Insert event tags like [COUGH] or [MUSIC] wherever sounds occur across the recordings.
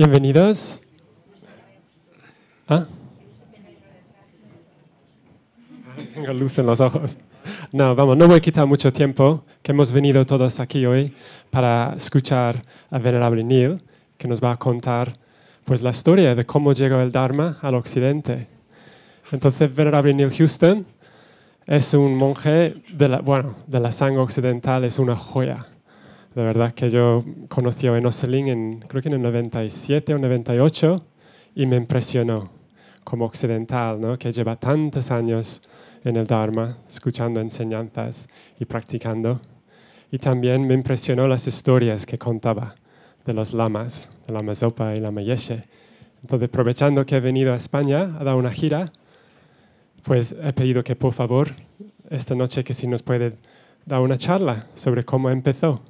Bienvenidos. ¿Ah? Tengo luz en los ojos. No, vamos, no voy a quitar mucho tiempo, que hemos venido todos aquí hoy para escuchar a Venerable Neil, que nos va a contar pues, la historia de cómo llegó el Dharma al Occidente. Entonces, Venerable Neil Houston es un monje bueno, de la sangre occidental, es una joya la verdad es que yo conocí a Enoselin en, creo que en el 97 o 98 y me impresionó como occidental, ¿no? que lleva tantos años en el Dharma, escuchando enseñanzas y practicando. Y también me impresionó las historias que contaba de los lamas, de la Mazopa y la Mayeshe. Entonces, aprovechando que he venido a España a dar una gira, pues he pedido que por favor, esta noche, que si nos puede dar una charla sobre cómo empezó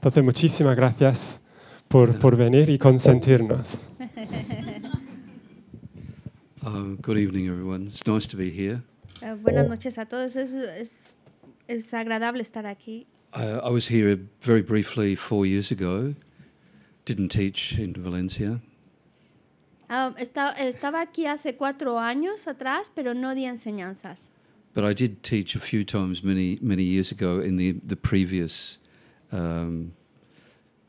entonces, muchísimas gracias por, por venir y consentirnos. Uh, good evening, everyone. It's nice to be here. Uh, buenas noches a todos. Es, es, es agradable estar aquí. I, I was here very briefly four years ago. Didn't teach in Valencia. Um, esta, estaba aquí hace cuatro años atrás, pero no di enseñanzas. But I did teach a few times many, many years ago in the, the previous um,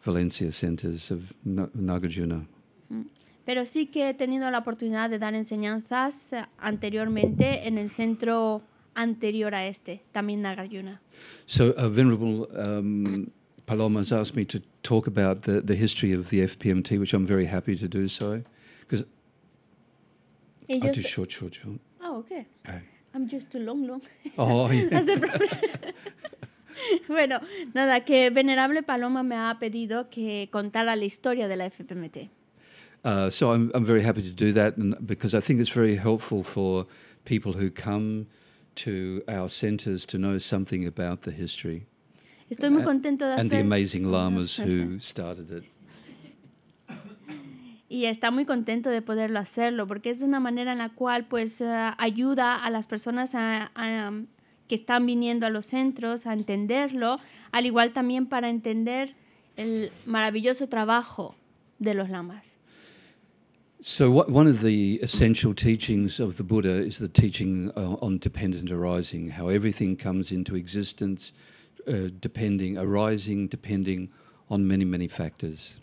Valencia Centers of Nagarjuna. Mm. Pero sí que he tenido la oportunidad de dar enseñanzas anteriormente en el centro anterior a este, también Nagarjuna. So a venerable um, Paloma has asked me to talk about the, the history of the FPMT, which I'm very happy to do so, because I'm short, short, short. Oh, okay. okay. I'm just too long, long. Oh, yeah. [LAUGHS] That's the problem. [LAUGHS] [LAUGHS] bueno, nada, que Venerable Paloma me ha pedido que contara la historia de la FPMT. Uh, so I'm, I'm very happy to do that and because I think it's very helpful for people who come to our centers to know something about the history. Estoy muy contento de hacer... And the amazing lamas who started it. y está muy contento de poderlo hacerlo porque es una manera en la cual pues uh, ayuda a las personas a, a, que están viniendo a los centros a entenderlo, al igual también para entender el maravilloso trabajo de los lamas. So, one of the essential teachings of the Buddha is the teaching uh, on dependent arising, how everything comes into existence, uh, depending, arising, depending on many, many factors.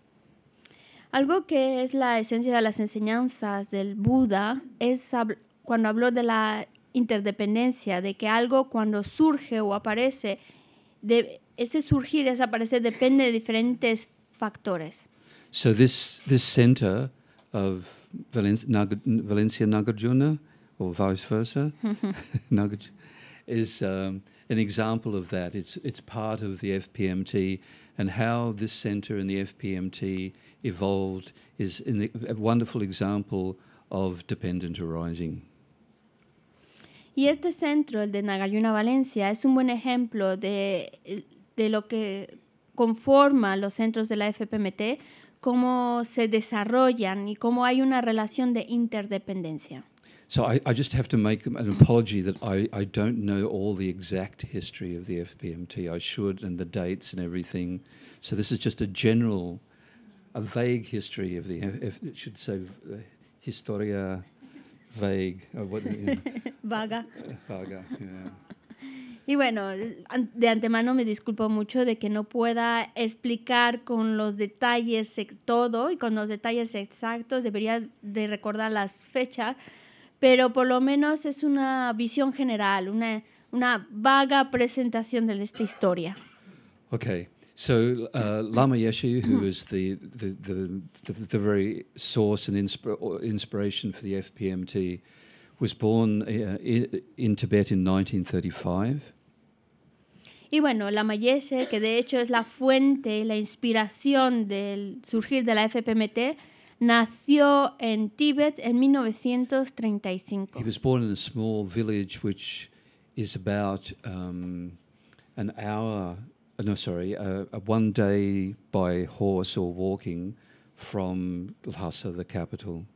Algo que es la esencia de las enseñanzas del Buda es cuando habló de la interdependencia, de que algo cuando surge o aparece, de, ese surgir, ese aparecer depende de diferentes factores. So this, this center of Valencia, Nag Valencia Nagarjuna, or vice versa, [LAUGHS] Nagarjuna, is um, an example of that. It's, it's part of the FPMT, and how this center and the FPMT evolved is the, a wonderful example of dependent arising. Y este centro, el de Nagayuna Valencia, es un buen ejemplo de, eh, de lo que conforma los centros de la FPMT, cómo se desarrollan y cómo hay una relación de interdependencia. So I, just have to make an apology that I, I don't know all the exact history of the FPMT. I should, and the dates and everything. So this is just a general, a vague history of the, if should say, uh, Historia [LAUGHS] Vaga. Vaga, Y bueno, de antemano me disculpo mucho de que no pueda explicar con los detalles todo y con los detalles exactos. Debería de recordar las fechas, pero por lo menos es una visión general, una, una vaga presentación de esta historia. Okay. So uh, Lama Yeshu, who hmm. is the the, the, the, the very source and insp- inspiration for the FPMT, was born uh, in, in, Tibet in 1935. Y bueno, Lama Yeshe, que de hecho es la fuente, la inspiración del surgir de la FPMT, nació en Tíbet en 1935. He was born in a small village which is about um, an hour Uh, no, sorry, uh, uh, one day by horse or walking from Lhasa, the capital.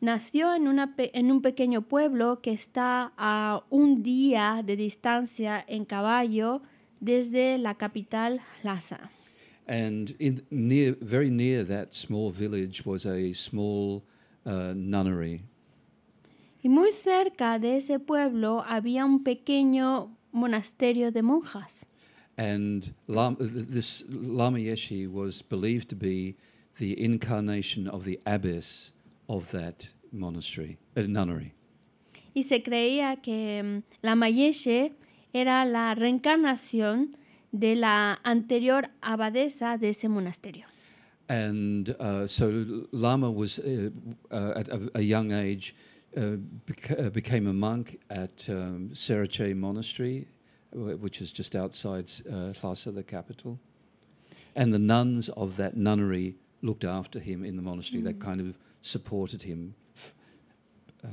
Nació en, una en un pequeño pueblo que está a un día de distancia en caballo desde la capital Lhasa. Y muy cerca de ese pueblo había un pequeño monasterio de monjas. And Lama, uh, this Lama Yeshe was believed to be the incarnation of the abbess of that monastery, uh, nunnery. Y se creía que mm, Lama Yeshe era la reencarnación de la anterior abadesa de ese monasterio. And uh, so Lama was uh, uh, at a, a, young age uh, beca uh, became a monk at um, Serache Monastery which is just outside uh, Lhasa, the capital. And the nuns of that nunnery looked after him in the monastery. Mm. They kind of supported him, uh,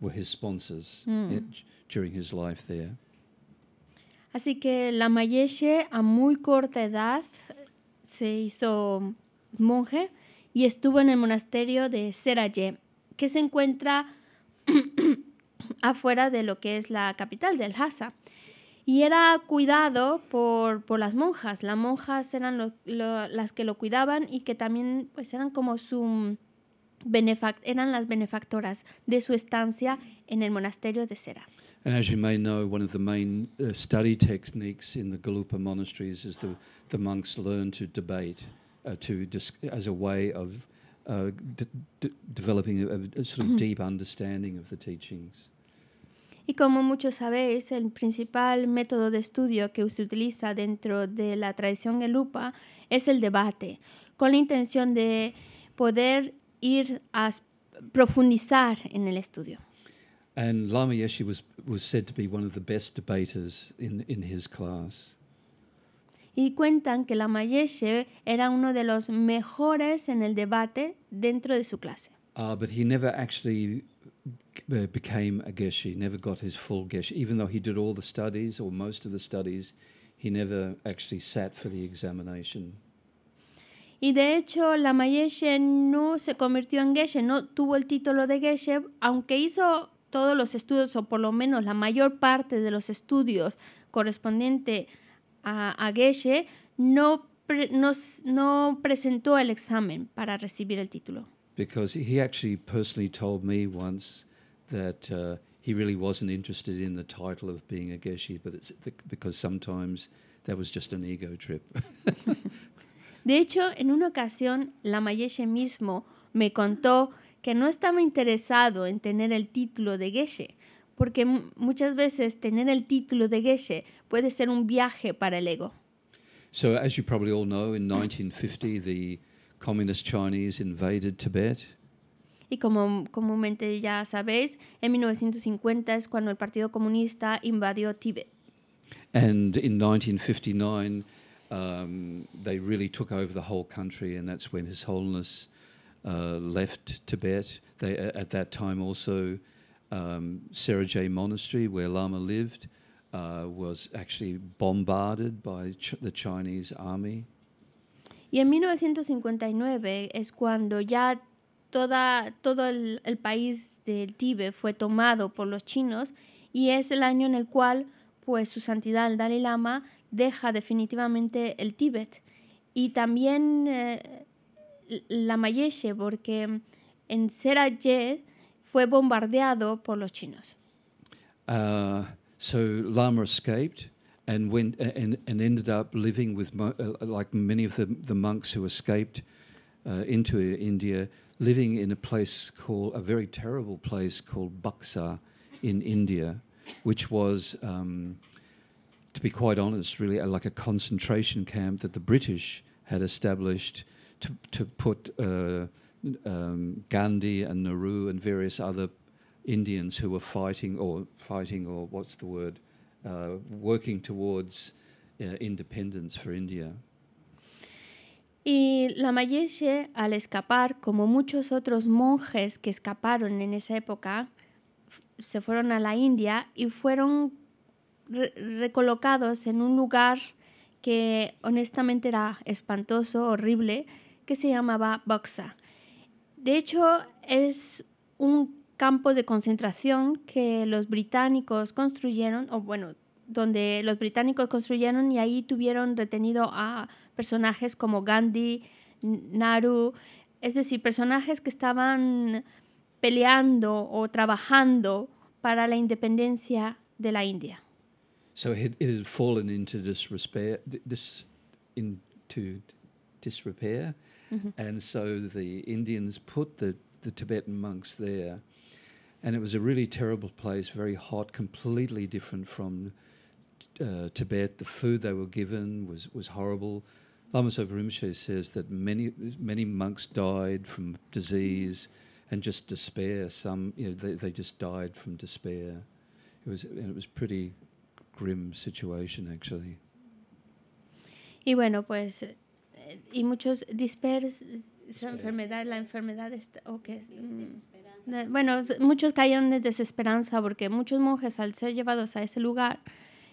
were his sponsors mm. in, eh, during his life there. Así que la Mayeshe a muy corta edad se hizo monje y estuvo en el monasterio de Seraye, que se encuentra [CLEARS THROAT] afuera de lo que es la capital del Lhasa. y era cuidado por, por las monjas. Las monjas eran lo, las que lo cuidaban y que también pues, eran como su... Benefact eran las benefactoras de su estancia en el monasterio de Sera. And as you may know, one of the main uh, study techniques in the Galupa monasteries is the, the monks learn to debate uh, to as a way of uh, developing a, a, sort of mm-hmm. deep understanding of the teachings. Y como muchos sabéis, el principal método de estudio que se utiliza dentro de la tradición lupa es el debate, con la intención de poder ir a profundizar en el estudio. Y cuentan que Lama Yeshe era uno de los mejores en el debate dentro de su clase. Ah, he never actually Uh, became a Geshe, never got his full Geshe, even though he did all the studies or most of the studies, he never actually sat for the examination. Y de hecho, la no se convirtió en Geshe, no tuvo el título de Geshe, aunque hizo todos los estudios, o por lo menos la mayor parte de los estudios correspondiente a, Geshe, no presentó el examen para recibir el título. because he actually personally told me once that uh, he really wasn't interested in the title of being a geshe, but it's th because sometimes that was just an ego trip. [LAUGHS] De hecho, en una ocasión, Lamayeshe mismo me contó que no estaba interesado en tener el título de geshe porque muchas veces tener el título de geshe puede ser un viaje para el ego. So, as you probably all know, in 1950, the communist Chinese invaded Tibet. Y como comúnmente ya sabéis, en 1950 es cuando el Partido Comunista invadió Tíbet. And in 1959, um, they really took over the whole country, and that's when His Holiness uh, left Tibet. They, at that time, also, um, Serajay Monastery, where Lama lived, uh, was actually bombarded by ch the Chinese army. Y en 1959 es cuando ya toda, todo el, el país del Tíbet fue tomado por los chinos y es el año en el cual pues su santidad el Dalai Lama deja definitivamente el Tíbet y también eh, la Mayeshe porque en Seraje fue bombardeado por los chinos. Uh, so Lama escaped. and went and, and ended up living with uh, like many of the, the monks who escaped uh, into India, living in a place called a very terrible place called Baksa in India, which was, um, to be quite honest, really like a concentration camp that the British had established to to put uh, um, Gandhi and Nehru and various other Indians who were fighting or fighting or what's the word Uh, working towards uh, independence for India. Y al escapar, como muchos otros monjes que escaparon en esa época, se fueron a la India y fueron recolocados en un lugar que honestamente era espantoso, horrible, que se llamaba Boxa. De hecho, es un campos de concentración que los británicos construyeron, o bueno, donde los británicos construyeron y ahí tuvieron retenido a personajes como Gandhi, Naru, es decir, personajes que estaban peleando o trabajando para la independencia de la India. So it, had fallen into disrepair, disrepair, mm-hmm. and so the Indians put the Tibetan monks there and it was a really terrible place, very hot, completely different from uh, Tibet. The food they were given was was horrible. Lama Sopa Rinpoche says that many many monks died from disease and just despair. Some you know, they, they just died from despair. It was and it was pretty grim situation actually. Y bueno, pues y muchos dispers, esa enfermedad, la enfermedad o okay. mm. bueno, muchos cayeron de desesperanza porque muchos monjes al ser llevados a ese lugar,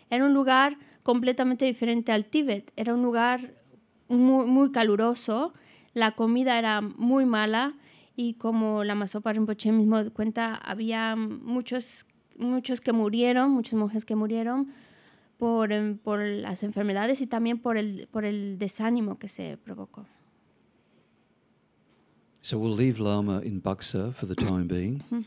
era un lugar completamente diferente al Tíbet, era un lugar muy, caluroso, la comida era muy mala y como la Masopa Rinpoche mismo cuenta, había muchos, muchos que murieron, muchos monjes que murieron por, em, por las enfermedades y también por el, por el desánimo que se provocó. So we'll leave Lama in Baksa for the time being. [LAUGHS]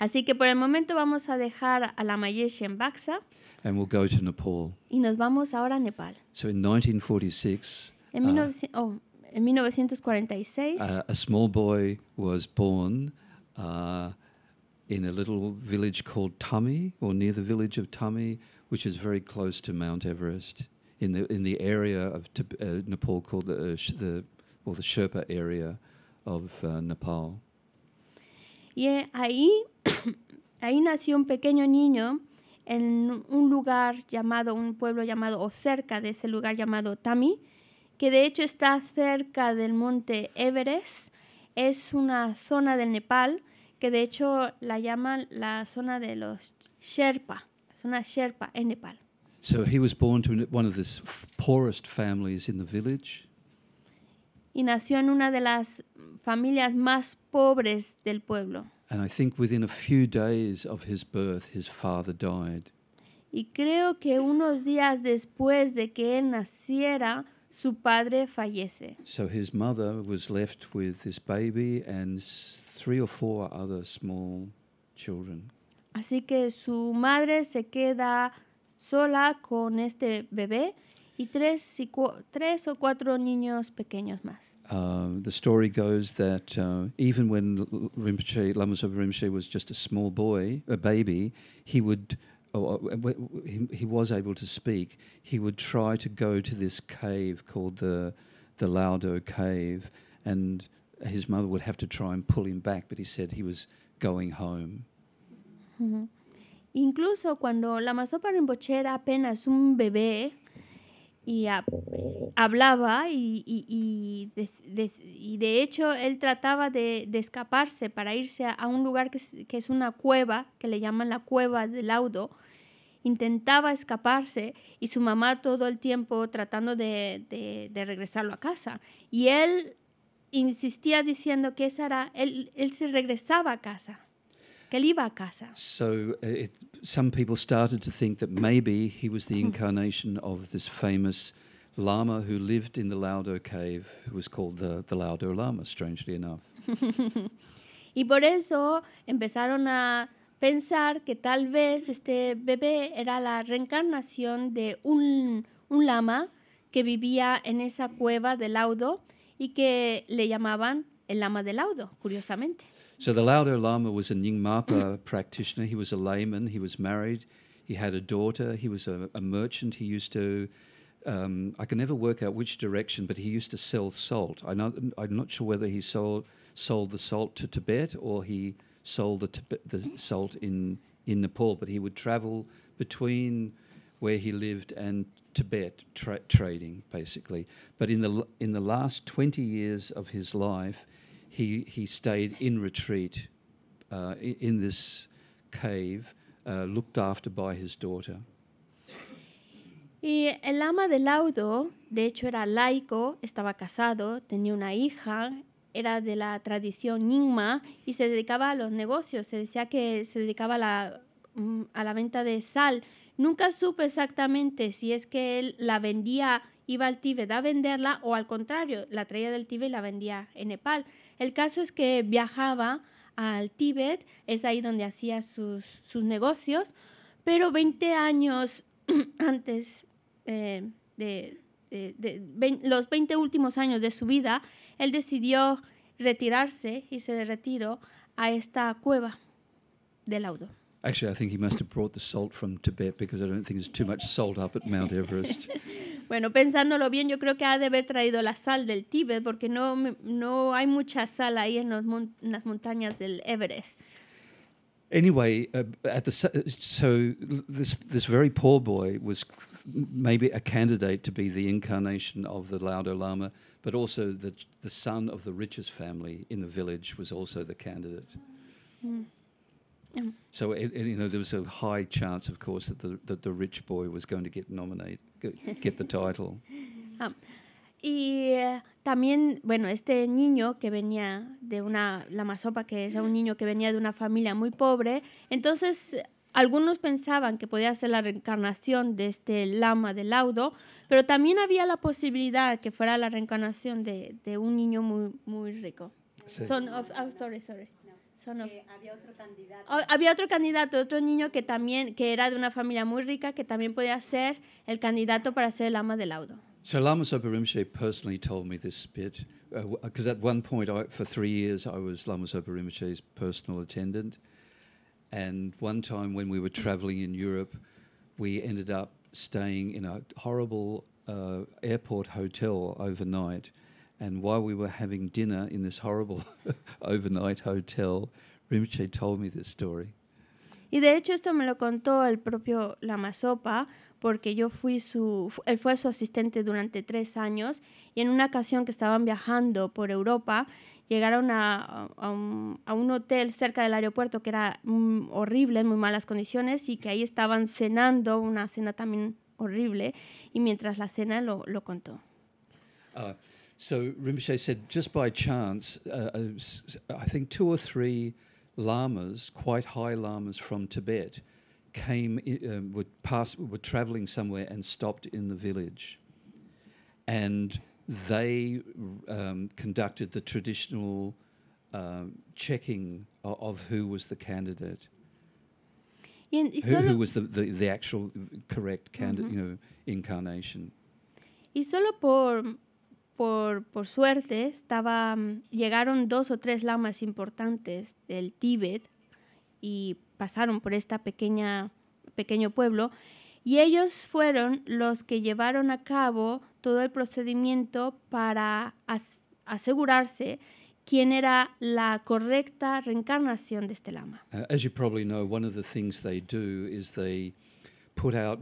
Así que por el momento vamos a dejar a Lama Yesh en Baksa. And we'll go to Nepal. Y nos vamos ahora a Nepal. So in 1946, en, uh, oh, en 1946, uh, a small boy was born uh, in a little village called Tummy, or near the village of Tummy, which is very close to Mount Everest, in the in the area of uh, Nepal called the, uh, the or the Sherpa area of uh, Nepal. Y eh, ahí, [COUGHS] ahí nació un pequeño niño en un lugar llamado, un pueblo llamado, o cerca de ese lugar llamado Tami, que de hecho está cerca del monte Everest. Es una zona del Nepal que de hecho la llaman la zona de los Sherpa, la zona Sherpa en Nepal. So he was born to one of the poorest families in the village y nació en una de las familias más pobres del pueblo. father Y creo que unos días después de que él naciera, su padre fallece. Así que su madre se queda sola con este bebé y tres, y tres o cuatro niños pequeños más. Uh, the story goes that uh, even when Rinpoche, Lama Sopa Rinpoche was just a small boy, a baby, he would Oh, oh he, he, was able to speak, he would try to go to this cave called the the Laudo Cave, and his mother would have to try and pull him back, but he said he was going home. Mm -hmm. Incluso cuando Lama Sopa Rinpoche era apenas un bebé, y hablaba y, y, de, hecho él trataba de, escaparse para irse a, un lugar que es, una cueva, que le llaman la cueva del laudo. Intentaba escaparse y su mamá todo el tiempo tratando de, regresarlo a casa. Y él insistía diciendo que esa él, él se regresaba a casa que iba a casa. So uh, it, some people started to think that maybe he was the mm. incarnation of this famous lama who lived in the Laudo cave, who was called the, the Laudo Lama, strangely enough. [LAUGHS] y por eso empezaron a pensar que tal vez este bebé era la reencarnación de un, un lama que vivía en esa cueva de Laudo y que le llamaban el lama de Laudo, curiosamente. So the Lao Lama was a Nyingmapa mm. practitioner. He was a layman. He was married. He had a daughter. He was a, a merchant. He used to, um, I can never work out which direction, but he used to sell salt. I am not sure whether he sold, sold the salt to Tibet or he sold the, the salt in, in Nepal, but he would travel between where he lived and Tibet tra trading basically. But in the in the last 20 years of his life, retreat cave, Y el ama de Laudo, de hecho, era laico, estaba casado, tenía una hija, era de la tradición Nyingma y se dedicaba a los negocios. Se decía que se dedicaba a la, mm, a la venta de sal. Nunca supe exactamente si es que él la vendía iba al Tíbet a venderla o al contrario, la traía del Tíbet y la vendía en Nepal. El caso es que viajaba al Tíbet, es ahí donde hacía sus, sus negocios, pero 20 años [CLEARS THROAT] antes eh, de, los 20 últimos años de su vida, él decidió retirarse y se retiró a esta cueva del auto Actually, I think he must have brought the salt from Tibet because I don't think there's too much salt up at Mount Everest. [LAUGHS] Bueno, pensándolo bien, yo creo que ha de haber traído la sal del Tíbet, porque no, no hay mucha sal ahí en, los en las montañas del Everest. Anyway, uh, at the so this this very poor boy was maybe a candidate to be the incarnation of the Lao Lama, but also the the son of the richest family in the village was also the candidate. Mm. So you know there was a high chance, of course, that the rich boy was going to get nominated, get the title. [LAUGHS] Ah, y eh, también, bueno, este niño que venía de una la masopa, que es un niño que venía de una familia muy pobre, entonces algunos pensaban que podía ser la reencarnación de este lama de laudo, pero también había la posibilidad que fuera la reencarnación de, un niño muy, muy rico. Sí. Son oh, oh, sorry, sorry. había otro candidato. Oh, había otro candidato, otro niño que también, que era de una familia muy rica, que también podía ser el candidato para ser el ama del laudo. So Lama Sopa Rinpoche personally told me this bit, because uh, at one point, I, for three years, I was Lama Sopa Rinpoche's personal attendant. And one time when we were traveling in Europe, we ended up staying in a horrible uh, airport hotel overnight – And we were having dinner in this horrible [LAUGHS] overnight told me story. Y de hecho esto me lo contó el propio Sopa, porque yo fui su, él fue su asistente durante tres años y en una ocasión que estaban viajando por Europa, llegaron a, a, un, hotel cerca del aeropuerto que era horrible, en muy malas condiciones, y que ahí estaban cenando, una cena también horrible, y mientras la cena lo, lo contó. Ah, So Rinpoche said, just by chance, uh, uh I think two or three lamas, quite high lamas from Tibet, came, um, were, pass, were traveling somewhere and stopped in the village. And they um, conducted the traditional um, checking of, of, who was the candidate. Who, who, was the, the, the actual correct candidate, mm -hmm. you know, incarnation. Y solo por por, suerte, estaba, llegaron dos o tres lamas importantes del Tíbet y pasaron por este pequeño pueblo. Y ellos fueron los que llevaron a cabo todo el procedimiento para asegurarse quién era la correcta reencarnación de este lama. Uh, as you probably know, one of the things they do is they put uh,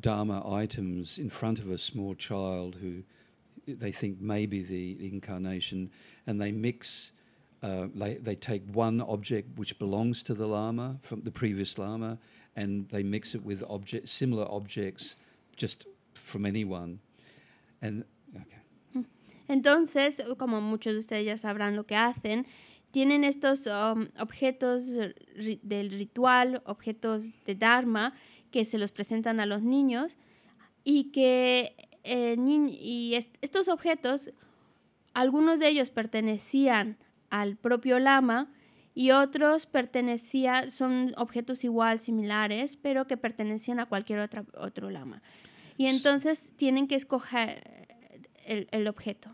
dharma items in front of a small child who they think maybe the incarnation, and they mix. Uh, they, they take one object which belongs to the Lama from the previous Lama, and they mix it with object, similar objects just from anyone. And, okay. Hmm. Entonces, como muchos de ustedes ya sabrán lo que hacen, tienen estos um, objetos ri del ritual, objetos de Dharma, que se los presentan a los niños y que Eh, y estos objetos, algunos de ellos pertenecían al propio lama y otros pertenecían, son objetos igual, similares, pero que pertenecían a cualquier otra, otro lama. Y entonces tienen que escoger el, objeto.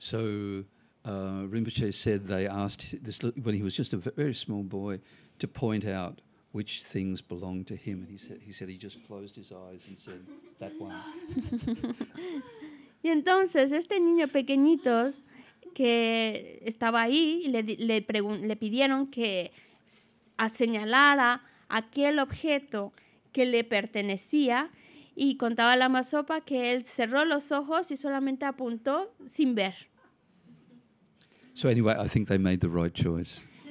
So, uh, Rinpoche said they asked when he was just a very small boy to point out y entonces este niño pequeñito que estaba ahí le, le, pidieron que señalara aquel objeto que le pertenecía y contaba la masopa que él cerró los ojos y solamente apuntó sin ver.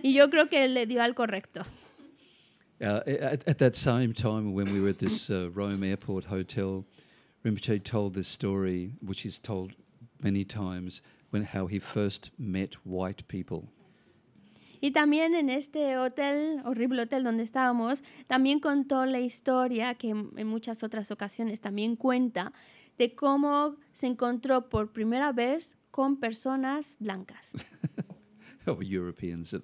Y yo creo que le dio al correcto. Uh, at, at, that same time, when we were at this uh, Rome airport hotel, Rinpoche told this story, which he's told many times, when how he first met white people. Y también en este hotel, horrible hotel donde estábamos, también contó la historia que en muchas otras ocasiones también cuenta de cómo se encontró por primera vez con personas blancas. [LAUGHS] oh, Europeans.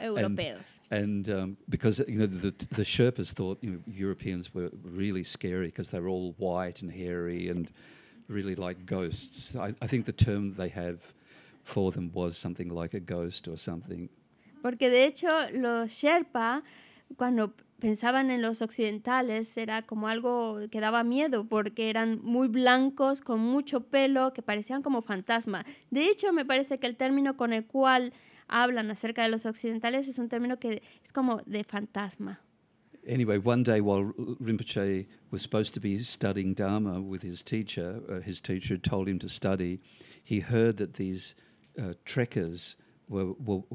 Europeos. And and um, because you know the the Sherpas thought you know, Europeans were really scary because they were all white and hairy and really like ghosts. I, I, think the term they have for them was something like a ghost or something. Porque de hecho los Sherpa cuando pensaban en los occidentales era como algo que daba miedo porque eran muy blancos con mucho pelo que parecían como fantasmas. De hecho me parece que el término con el cual hablan acerca de los occidentales es un término que es como de fantasma. Anyway, one day while Rinpoche was supposed to be studying Dharma with his teacher, uh, his teacher had told him to study, he heard that these uh, trekkers were,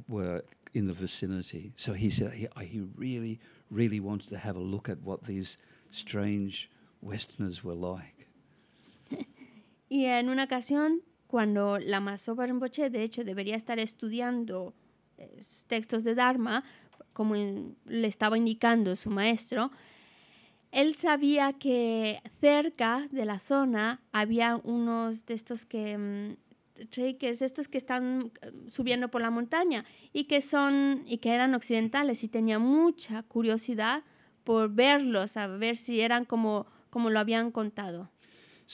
were, in the vicinity. So he said he, uh, he really, really wanted to have a look at what these strange Westerners were like. [LAUGHS] y en una ocasión cuando la Masoba Rinpoche, de hecho, debería estar estudiando eh, textos de Dharma, como le estaba indicando su maestro, él sabía que cerca de la zona había unos de estos que mm, estos que están mm, subiendo por la montaña y que son y que eran occidentales y tenía mucha curiosidad por verlos, a ver si eran como lo habían contado.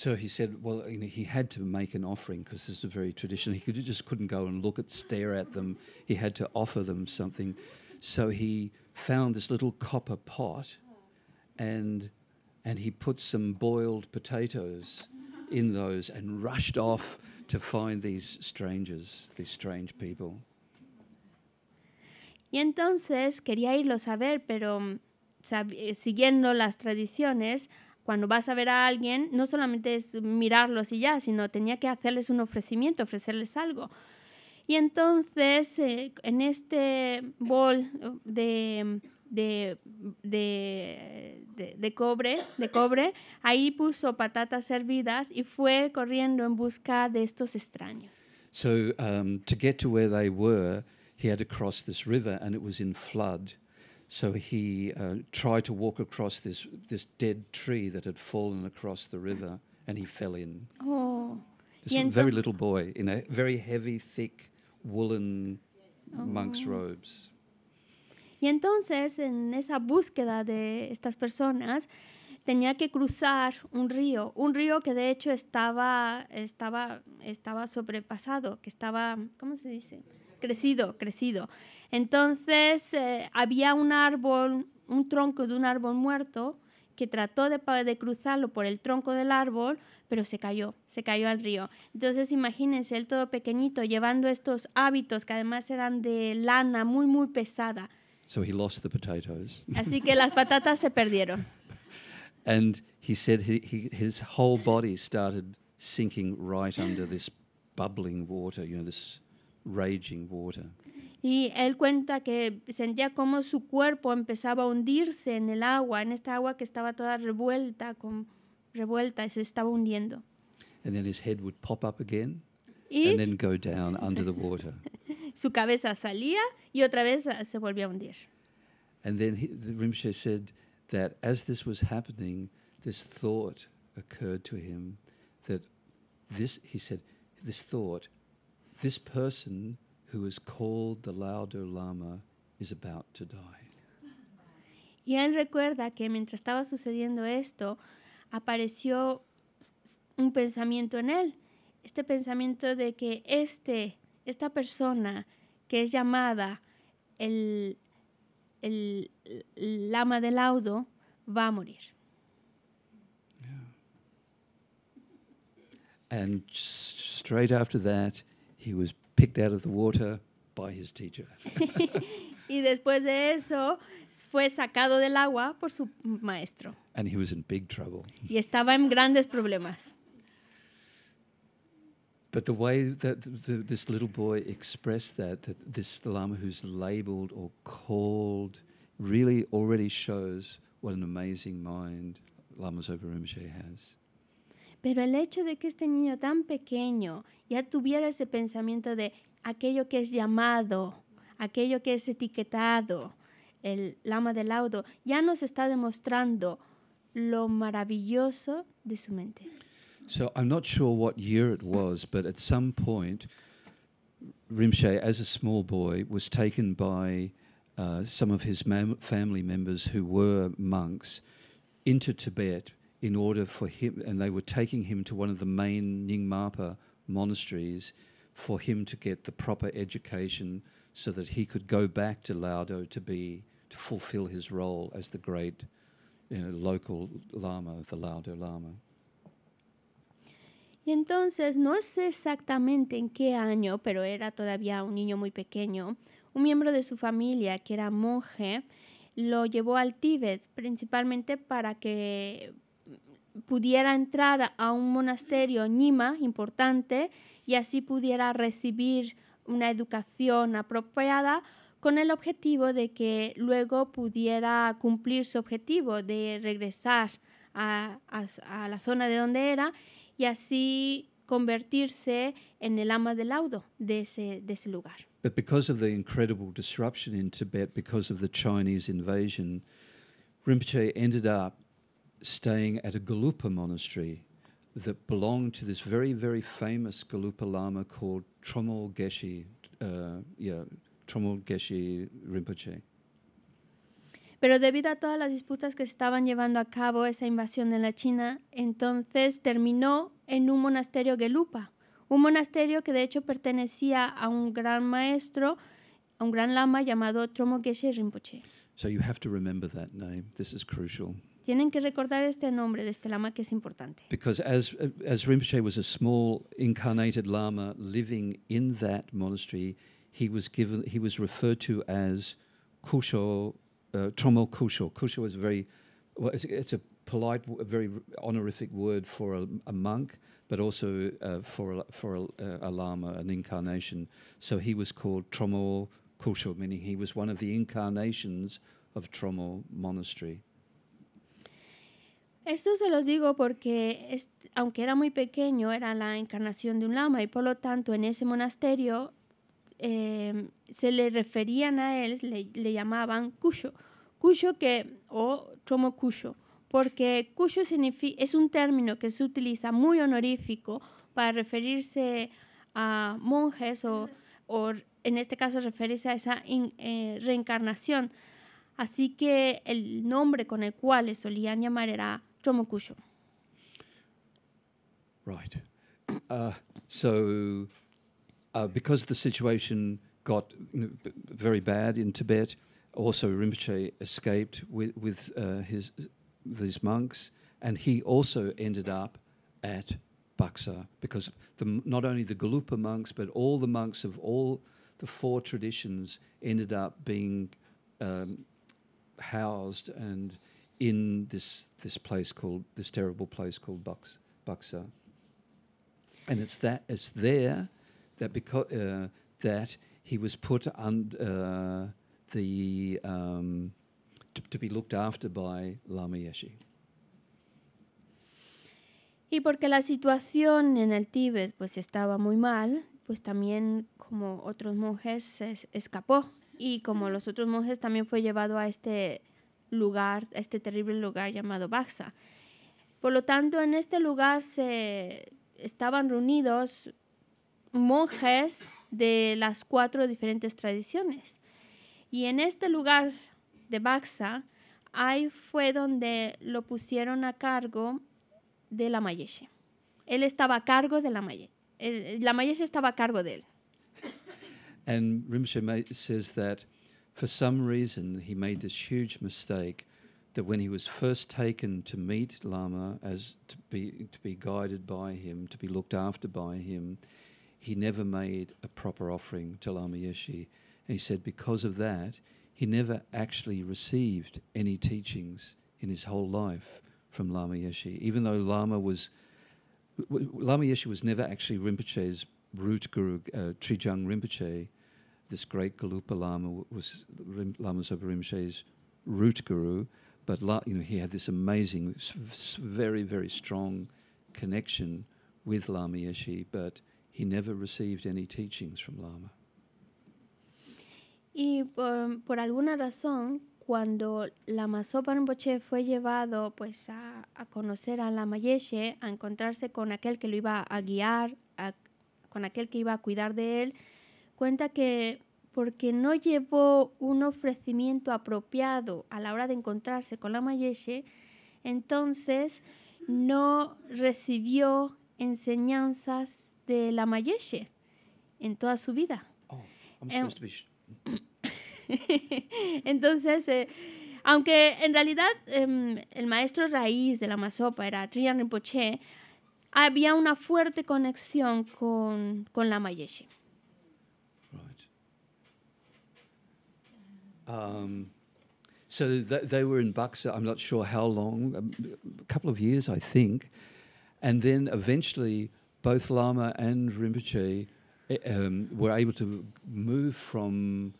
So he said, well, you know, he had to make an offering because this is very traditional. He could, just couldn't go and look at, stare at them. He had to offer them something. So he found this little copper pot, and and he put some boiled potatoes in those and rushed off to find these strangers, these strange people. Y entonces quería irlos a ver, pero mm, siguiendo las tradiciones, cuando vas a ver a alguien, no solamente es mirarlos y ya, sino tenía que hacerles un ofrecimiento, ofrecerles algo. Y entonces, eh, en este bol eh, de, de, de, de, cobre, de cobre, ahí puso patatas hervidas y fue corriendo en busca de estos extraños. So, um, to get to where they were, he had to cross this river and it was in flood. So he uh, tried to walk across this, this dead tree that had fallen across the river and he fell in. Oh. This very little boy in a very heavy, thick, woolen oh. monk's robes. Y entonces, en esa búsqueda de estas personas, tenía que cruzar un río, un río que de hecho estaba, estaba, estaba sobrepasado, que estaba, ¿cómo se dice? crecido, crecido. Entonces eh, había un árbol, un tronco de un árbol muerto que trató de, cruzarlo por el tronco del árbol, pero se cayó, se cayó al río. Entonces imagínense, él todo pequeñito, llevando estos hábitos que además eran de lana muy, muy pesada. Así que las patatas se perdieron. [LAUGHS] And he said his whole body started sinking right under this bubbling water, you know, this raging water. Y él cuenta que sentía como su cuerpo empezaba a hundirse en el agua, en esta agua que estaba toda revuelta, con, revuelta y se estaba hundiendo. And then his head would pop up again y and then go down under the water. [LAUGHS] su cabeza salía y otra vez se volvía a hundir. And then he, the Rinpoche said that as this was happening, this thought occurred to him that this, he said, this thought this person who is called the Lauder Lama is about to die. Y él recuerda que mientras estaba sucediendo esto, apareció un pensamiento en él. Este pensamiento de que este, esta persona que es llamada el, el, el lama del laudo va a morir. Yeah. And straight after that, he was picked out of the water by his teacher. [LAUGHS] y después de eso fue sacado del agua por su maestro. And he was in big trouble. Y estaba en grandes problemas. But the way that the, this little boy expressed that, that this Lama who's labeled or called, really already shows what an amazing mind Lama Zopa Rinpoche has. Pero el hecho de que este niño tan pequeño ya tuviera ese pensamiento de aquello que es llamado, aquello que es etiquetado, el lama del laudo, ya nos está demostrando lo maravilloso de su mente. So I'm not sure what year it was, but at some point, Rimshe, as a small boy, was taken by uh, some of his family members who were monks into Tibet in order for him, and they were taking him to one of the main Nyingmapa monasteries for him to get the proper education so that he could go back to Laudo to be to fulfill his role as the great you know, local lama, the Laudo lama. Y entonces, no sé exactamente en qué año, pero era todavía un niño muy pequeño, un miembro de su familia que era monje, lo llevó al Tíbet principalmente para que pudiera entrar a un monasterio Nima importante y así pudiera recibir una educación apropiada con el objetivo de que luego pudiera cumplir su objetivo de regresar a, a, la zona de donde era y así convertirse en el ama del laudo de ese, de ese lugar. because of the incredible disruption in Tibet, because of the Chinese invasion, Rinpoche ended up staying at a Galupa monastery that belonged to this very, very famous Galupa Lama called Tromol Geshe, uh, yeah, Tromol Geshe Rinpoche. Pero debido a todas las disputas que se estaban llevando a cabo esa invasión de la China, entonces terminó en un monasterio Gelupa, un monasterio que de hecho pertenecía a un gran maestro, a un gran lama llamado Tromo Geshe Rinpoche. So you have to remember that name. This is crucial. Tienen que recordar este nombre de este lama que es importante. Because as as Rinpoche was a small incarnated lama living in that monastery, he was given he was referred to as Kusho, uh, Tromo Kusho. Kusho is a very well, it's, it's a polite, a very honorific word for a, a monk, but also uh, for a, for a, a, lama, an incarnation. So he was called Tromo Kusho, meaning he was one of the incarnations of Tromo Monastery. Esto se los digo porque, aunque era muy pequeño, era la encarnación de un lama y por lo tanto en ese monasterio eh, se le referían a él, le, llamaban Kusho. Kusho que, o Chomo porque Kusho significa, es un término que se utiliza muy honorífico para referirse a monjes o, o en este caso referirse a esa eh, reencarnación. Así que el nombre con el cual le solían llamar era Right. Uh, so, uh, because the situation got very bad in Tibet, also Rinpoche escaped with, with uh, his these monks, and he also ended up at Baksa because the, not only the Galupa monks but all the monks of all the four traditions ended up being um, housed and in this this place called this terrible place called Bucks, And it's that it's there that because uh, that he was put under uh, the um, to be looked after by Lama Yeshe. Y porque la situación en el Tíbet pues estaba muy mal, pues también como otros monjes se escapó y como los otros monjes también fue llevado a este lugar, este terrible lugar llamado Baxa. Por lo tanto, en este lugar se estaban reunidos monjes de las cuatro diferentes tradiciones. Y en este lugar de Baxa, ahí fue donde lo pusieron a cargo de la Mayeshe. Él estaba a cargo de la Mayeshe. Eh, la Mayeshe estaba a cargo de él. for some reason, he made this huge mistake that when he was first taken to meet Lama as to be to be guided by him, to be looked after by him, he never made a proper offering to Lama Yeshi. And he said because of that, he never actually received any teachings in his whole life from Lama Yeshi. even though Lama was Lama Yeshi was never actually Rinpoche's root guru, uh, Trijang Rinpoche this great Galupa Lama was Lama Sopa root guru, but La, you know he had this amazing, very very strong connection with Lama Yeshe, but he never received any teachings from Lama. Y por, por alguna razón, cuando Lama Sopa fue llevado pues, a, a conocer a Lama Yeshe, a encontrarse con aquel que lo iba a guiar, a, con aquel que iba a cuidar de él, cuenta que porque no llevó un ofrecimiento apropiado a la hora de encontrarse con la Mayeshe, entonces no recibió enseñanzas de la Mayeshe en toda su vida. Oh, em, [LAUGHS] entonces, eh, aunque en realidad em, el maestro raíz de la Masopa era Trian Rinpoche, había una fuerte conexión con, con la Mayeshe. Um, so th- they were in Buxa. I'm not sure how long, um, a couple of years, I think. And then eventually, both Lama and Rinpoche eh, um, were able to move from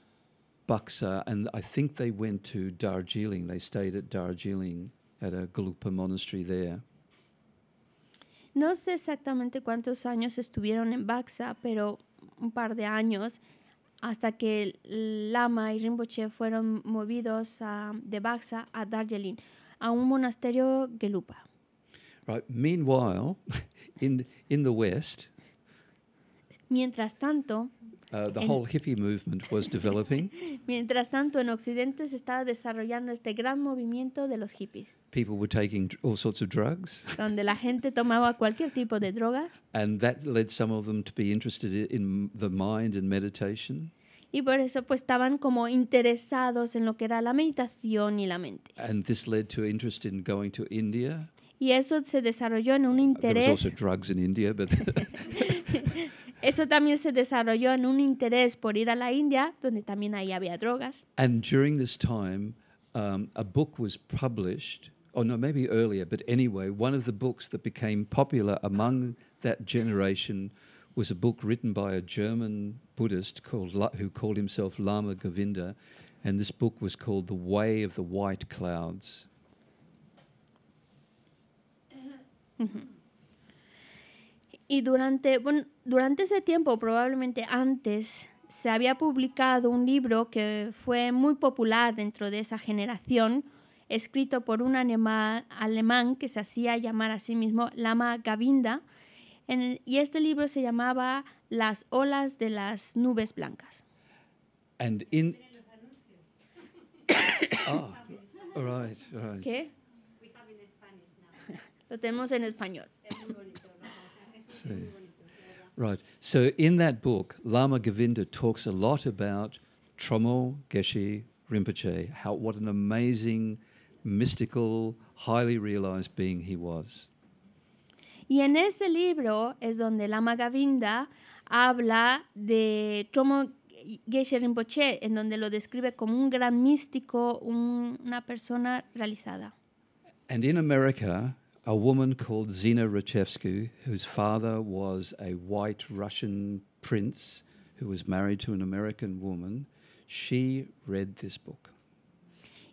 Buxa, and I think they went to Darjeeling. They stayed at Darjeeling at a Galupa monastery there. No sé exactamente cuántos años estuvieron en Baxa, pero un par de años. hasta que Lama y Rinpoche fueron movidos de Baxa a Darjeeling, a un monasterio Gelupa. Meanwhile, [LAUGHS] mientras tanto, Uh, the whole hippie movement was developing. [LAUGHS] Mientras tanto, en Occidente se estaba desarrollando este gran movimiento de los hippies. People were taking all sorts of drugs. Donde la gente tomaba cualquier tipo de droga. [LAUGHS] And that led some of them to be interested in the mind and meditation. Y por eso pues estaban como interesados en lo que era la meditación y la mente. And this led to interest in going to India. Y eso se desarrolló en un interés. There was also drugs in India, but [LAUGHS] Eso también se desarrolló en un interés por ir a la India, donde también ahí había drogas. And during this time, um, a book was published or no, maybe earlier, but anyway, one of the books that became popular among that generation was a book written by a German Buddhist called who called himself Lama Govinda, and this book was called The Way of the White Clouds. Y durante, bueno, durante ese tiempo, probablemente antes, se había publicado un libro que fue muy popular dentro de esa generación, escrito por un anima, alemán que se hacía llamar a sí mismo Lama Gavinda, y este libro se llamaba Las olas de las nubes blancas. [COUGHS] Oh, ¿Qué? [LAUGHS] Lo tenemos en español. See. Right. So in that book, Lama Govinda talks a lot about Tromo Geshe Rinpoche, how what an amazing, mystical, highly realized being he was. Y en ese libro es donde Lama Govinda habla de Tromo Geshe Rinpoche, en donde lo describe como un gran místico, un, una persona realizada. And in America, a woman called Zina Rachevsky, whose father was a white Russian prince who was married to an American woman. She read this book.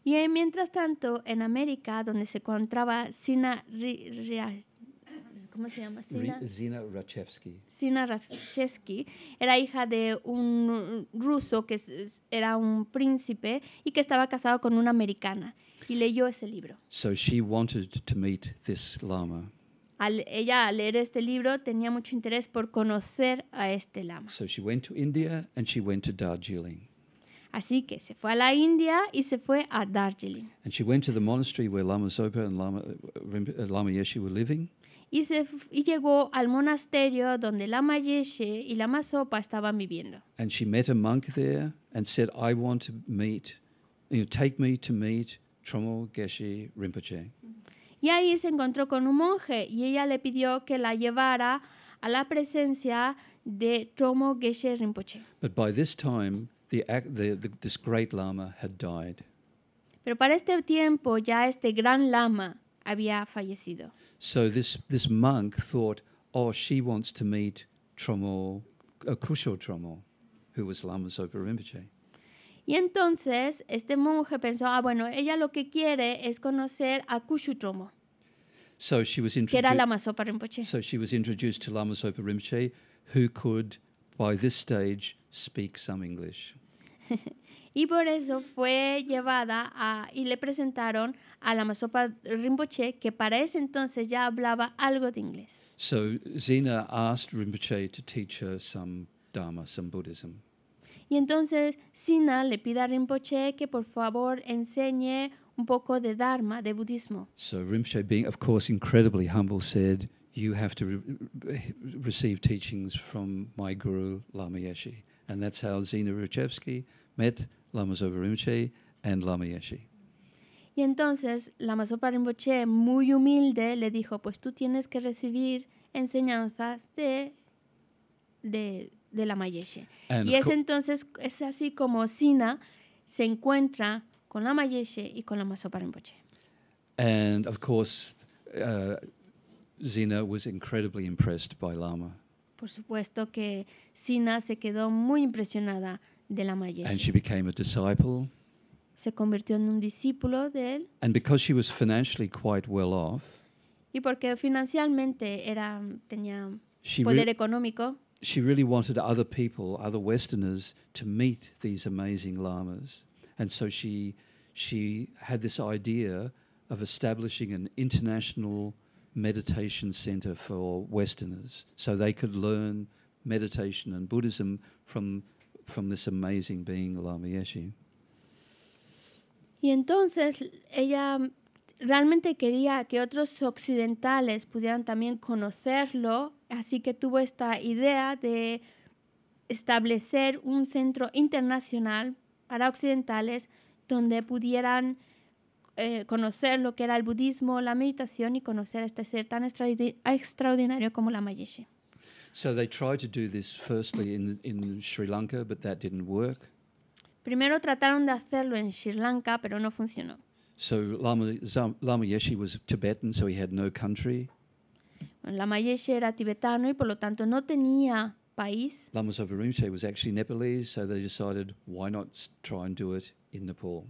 Y mientras tanto, en América, donde se encontraba Zina, ¿cómo se llama? Zina, Zina Rachevsky. Zina Rachevsky era hija de un ruso que era un príncipe y que estaba casado con una americana. y leyó ese libro. So she wanted to meet this lama. Al, ella al leer este libro tenía mucho interés por conocer a este lama. So she went to India and she went to Darjeeling. Así que se fue a la India y se fue a Darjeeling. And she went to the monastery where Lama Zopa and Lama, uh, Lama Yeshe were living. Y, se y llegó al monasterio donde Lama Yeshe y Lama Sopa estaban viviendo. And she met a monk there and said, I want to meet, you know, take me to meet Rinpoche. Y ahí se encontró con un monje y ella le pidió que la llevara a la presencia de Chomo Geshe Rinpoche. But by this time, the, the, this great lama had died. Pero para este tiempo ya este gran lama había fallecido. So this, this monk thought, oh, she wants to meet Chomo, uh, Kusho Chomo, who was Lama Sopa Rinpoche. Y entonces este monje pensó, ah, bueno, ella lo que quiere es conocer a Kushutromo. So she was que era Lama Sopa Rinpoche. So she was introduced to Lama Sopa Rinpoche, who could, by this stage, speak some English. [LAUGHS] y por eso fue llevada a, y le presentaron a Lama Sopa Rinpoche, que para ese entonces ya hablaba algo de inglés. So Zena asked Rinpoche to teach her some Dharma, some Buddhism. Y entonces Sina le pide a Rimpoche que por favor enseñe un poco de Dharma, de budismo. So Rinpoche, being of course incredibly humble, said, "You have to receive teachings from my guru Lama Yeshe," and that's how Zina Ruchevsky met Lama Zopa Rinpoche and Lama Yeshe. Y entonces Lama Zopa Rinpoche, muy humilde, le dijo, "Pues tú tienes que recibir enseñanzas de de de la Mayeche. y es entonces, es así como Sina se encuentra con la Mayeche y con la masoparimboche. Rinpoche. And of course, uh, Zina was incredibly impressed by Lama. Por supuesto que Sina se quedó muy impresionada de la Mayeshe. And she became a disciple. Se convirtió en un discípulo de él. And because she was financially quite well off. Y porque financieramente era tenía poder económico. she really wanted other people, other Westerners, to meet these amazing lamas. And so she, she had this idea of establishing an international meditation center for Westerners so they could learn meditation and Buddhism from, from this amazing being, Lama Yeshe. Y entonces ella realmente quería que otros occidentales pudieran también conocerlo Así que tuvo esta idea de establecer un centro internacional para occidentales donde pudieran eh, conocer lo que era el budismo, la meditación y conocer este ser tan extraordinario como la Yeshe. So they tried to do this firstly in, Sri Lanka, but that didn't work. Primero trataron de hacerlo en Sri Lanka, pero no funcionó. So Lama, Yeshe was Tibetan, so he had no country. La Mayeshe era tibetano y por lo tanto no tenía país. Lama Sopa was actually Nepalese, so they decided why not try and do it in Nepal.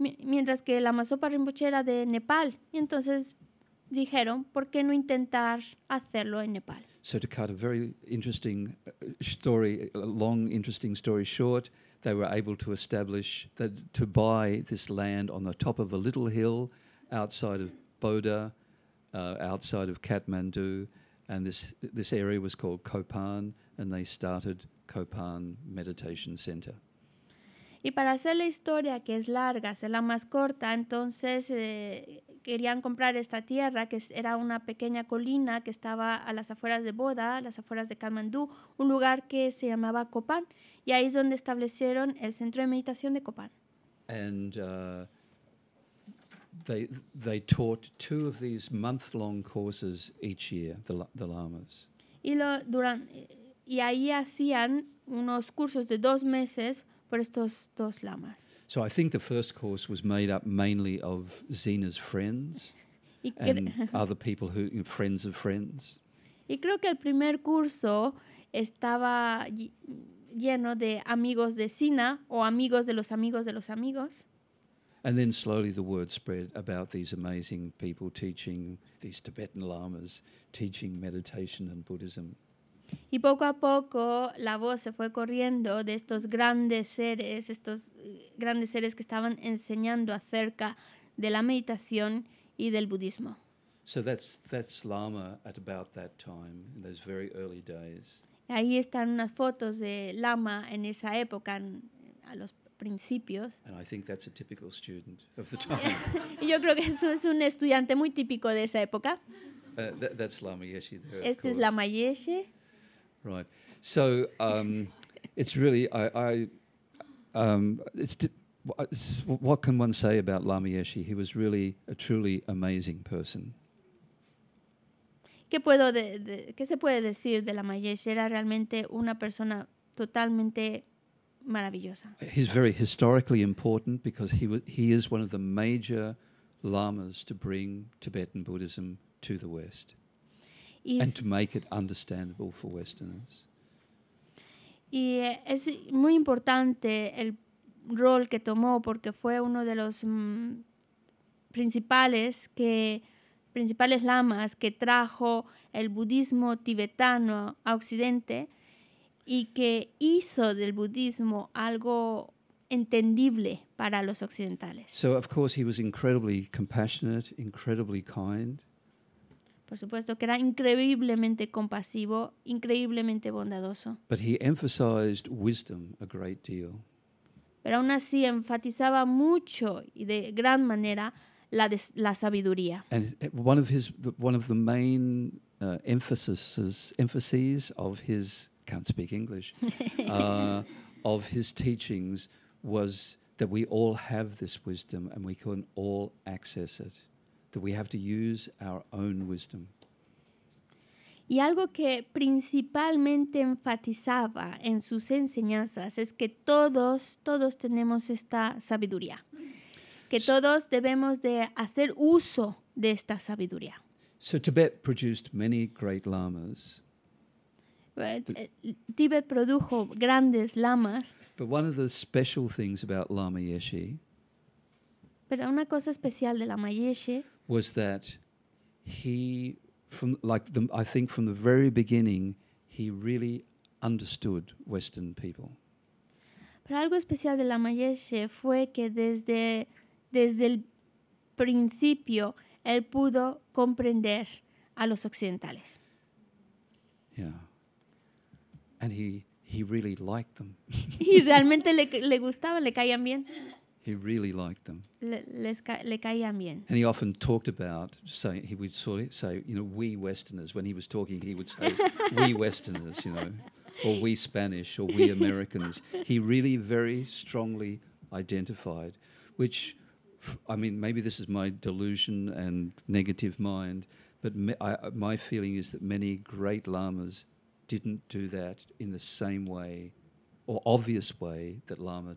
M mientras que Lama Sopa Rinpoche era de Nepal, y entonces dijeron, ¿por qué no intentar hacerlo en Nepal? So to cut a very interesting uh, story, a long interesting story short, they were able to establish that to buy this land on the top of a little hill outside of Boda Uh, outside of Kathmandu, and this area was called and they started Kopan Meditation Center. Y para hacer la historia, que es larga, la más corta, entonces eh, querían comprar esta tierra, que era una pequeña colina que estaba a las afueras de Boda, a las afueras de Katmandú, un lugar que se llamaba Kopan, y ahí es donde establecieron el centro de meditación de Kopan. Uh, they, they taught two of these month-long courses each year, the, the lamas. Y, lo, durante, y ahí hacían unos cursos de dos meses por estos dos lamas. So I think the first course was made up mainly of Zena's friends [LAUGHS] and [LAUGHS] [LAUGHS] other people who friends of friends. Y creo que el primer curso estaba lleno de amigos de Sina o amigos de los amigos de los amigos. And then slowly the word spread about these amazing people teaching, these Tibetan lamas teaching meditation and Buddhism. Y poco a poco la voz se fue corriendo de estos grandes seres, estos eh, grandes seres que estaban enseñando acerca de la meditación y del budismo. So that's, that's Lama at about that time, in those very early days. Ahí están unas fotos de Lama en esa época, en, a los principios. y yo creo que eso es un estudiante muy típico de esa época. Uh, that's Lama Yeshe there, este es Lama Yeshe. Right. So um, it's really I, I um, it's what can one say about Lama Yeshe? He was really a truly amazing person. ¿Qué, puedo de, de, ¿Qué se puede decir de Lama Era realmente una persona totalmente maravillosa. He's very historically important because he, he is one of the major lamas to bring Tibetan Buddhism to the West y and to make it understandable for Westerners. Y es muy importante el rol que tomó porque fue uno de los mm, principales que principales lamas que trajo el budismo tibetano a Occidente y que hizo del budismo algo entendible para los occidentales. Por supuesto que era increíblemente compasivo, increíblemente bondadoso. Pero aún así enfatizaba mucho y de gran manera la, la sabiduría. And one of his one of the main uh, emphases emphases of his can't speak English, [LAUGHS] uh, of his teachings was that we all have this wisdom and we can all access it, that we have to use our own wisdom. Y algo que principalmente enfatizaba en sus enseñanzas es que todos, todos tenemos esta sabiduría, que todos debemos de hacer uso de esta sabiduría. So Tibet produced many great lamas. Tibet eh, produjo grandes lamas. But one of the special things about Lama Yeshe Pero una cosa especial de Lama Yeshe was that he from like the, I think from the very beginning he really understood western people. Pero algo especial de Lama Yeshe fue que desde desde el principio él pudo comprender a los occidentales. Yeah. And he, he really liked them. [LAUGHS] y realmente le, le gustaban, le caían bien. He really liked them. Le, les ca le caían bien. And he often talked about say he would sort of say, you know, we Westerners. When he was talking, he would say, [LAUGHS] we Westerners, you know, or we Spanish, or we Americans. he really very strongly identified, which, I mean, maybe this is my delusion and negative mind, but I, my feeling is that many great lamas Lama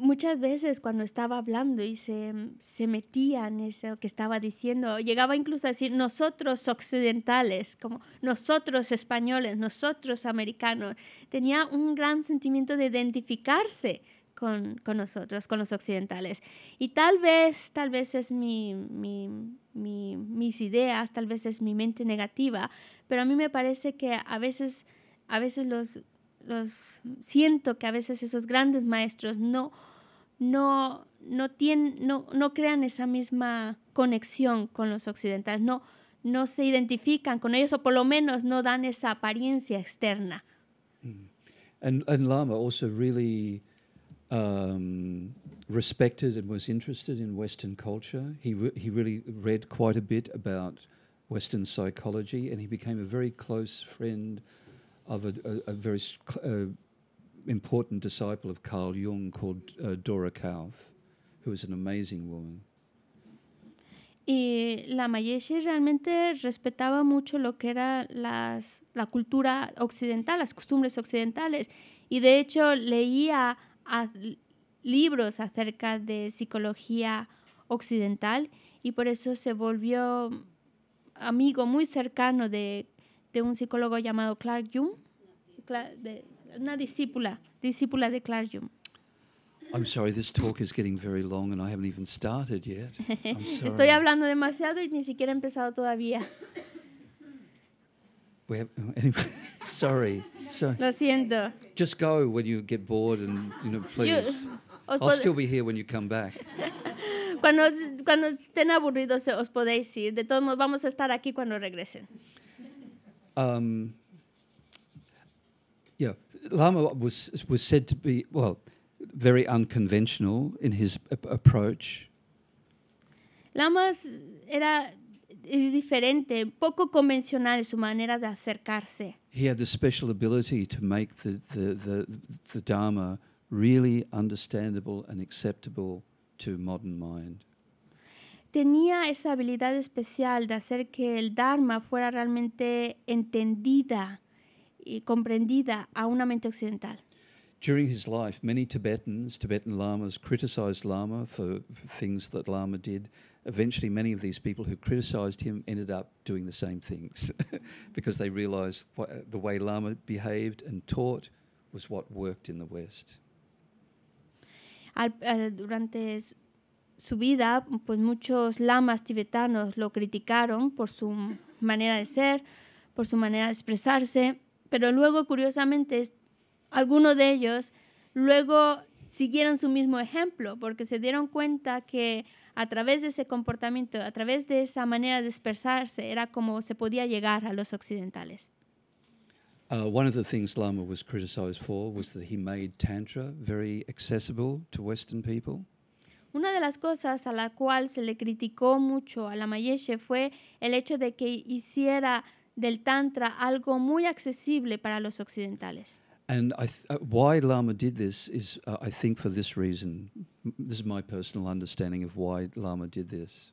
muchas veces cuando estaba hablando y se, se metía en eso que estaba diciendo, llegaba incluso a decir nosotros occidentales, como nosotros españoles, nosotros americanos, tenía un gran sentimiento de identificarse con, con, nosotros, con los occidentales. Y tal vez, tal vez es mi, mis ideas, tal vez es mi mente negativa, pero a mí me parece que a veces, a veces los, los siento que a veces esos grandes maestros no, no, no, tienen, no, no crean esa misma conexión con los occidentales, no, no se identifican con ellos o por lo menos no dan esa apariencia externa. Mm. And, Lama also really um, respected and was interested in Western culture. He, re he really read quite a bit about Western psychology, and he became a very close friend of a, a, a very uh, important disciple of Carl Jung called uh, Dora Kauf, who was an amazing woman. Y la Mayeshi realmente respetaba mucho lo que era las, la cultura occidental, las costumbres occidentales, y de hecho leía a, libros acerca de psicología occidental y por eso se volvió amigo muy cercano de, de un psicólogo llamado Clark Jung, una discípula, discípula de Clark Jung. I'm sorry, this talk is getting very long and I haven't even started yet. [LAUGHS] Estoy hablando demasiado y ni siquiera he empezado todavía. [LAUGHS] Sorry. So Lo siento. just go when you get bored and you know, please. Os I'll pod- still be here when you come back. [LAUGHS] Cuando, cuando estén aburridos, os podéis ir. De todos modos, vamos a estar aquí cuando regresen. Um, yeah, Lama was was said to be well, very unconventional in his ap- approach. Lama era diferente, poco convencional en su manera de acercarse he had the special ability to make the, the, the, the Dharma really understandable and acceptable to modern mind. Tenía esa habilidad especial de hacer que el Dharma fuera realmente entendida y comprendida a una mente occidental. During his life, many Tibetans, Tibetan lamas, criticized Lama for things that Lama did eventually many of these people who criticized him ended up doing the same things [LAUGHS] because they realized the way Lama behaved and taught was what worked in the West. al, durante su vida, pues muchos lamas tibetanos lo criticaron por su manera de ser, por su manera de expresarse, pero luego, curiosamente, algunos de ellos luego siguieron su mismo ejemplo porque se dieron cuenta que a través de ese comportamiento, a través de esa manera de dispersarse, era como se podía llegar a los occidentales. Una de las cosas a la cual se le criticó mucho a la mayeshe fue el hecho de que hiciera del Tantra algo muy accesible para los occidentales. And I th- uh, why Lama did this is, uh, I think, for this reason. This is my personal understanding of why Lama did this.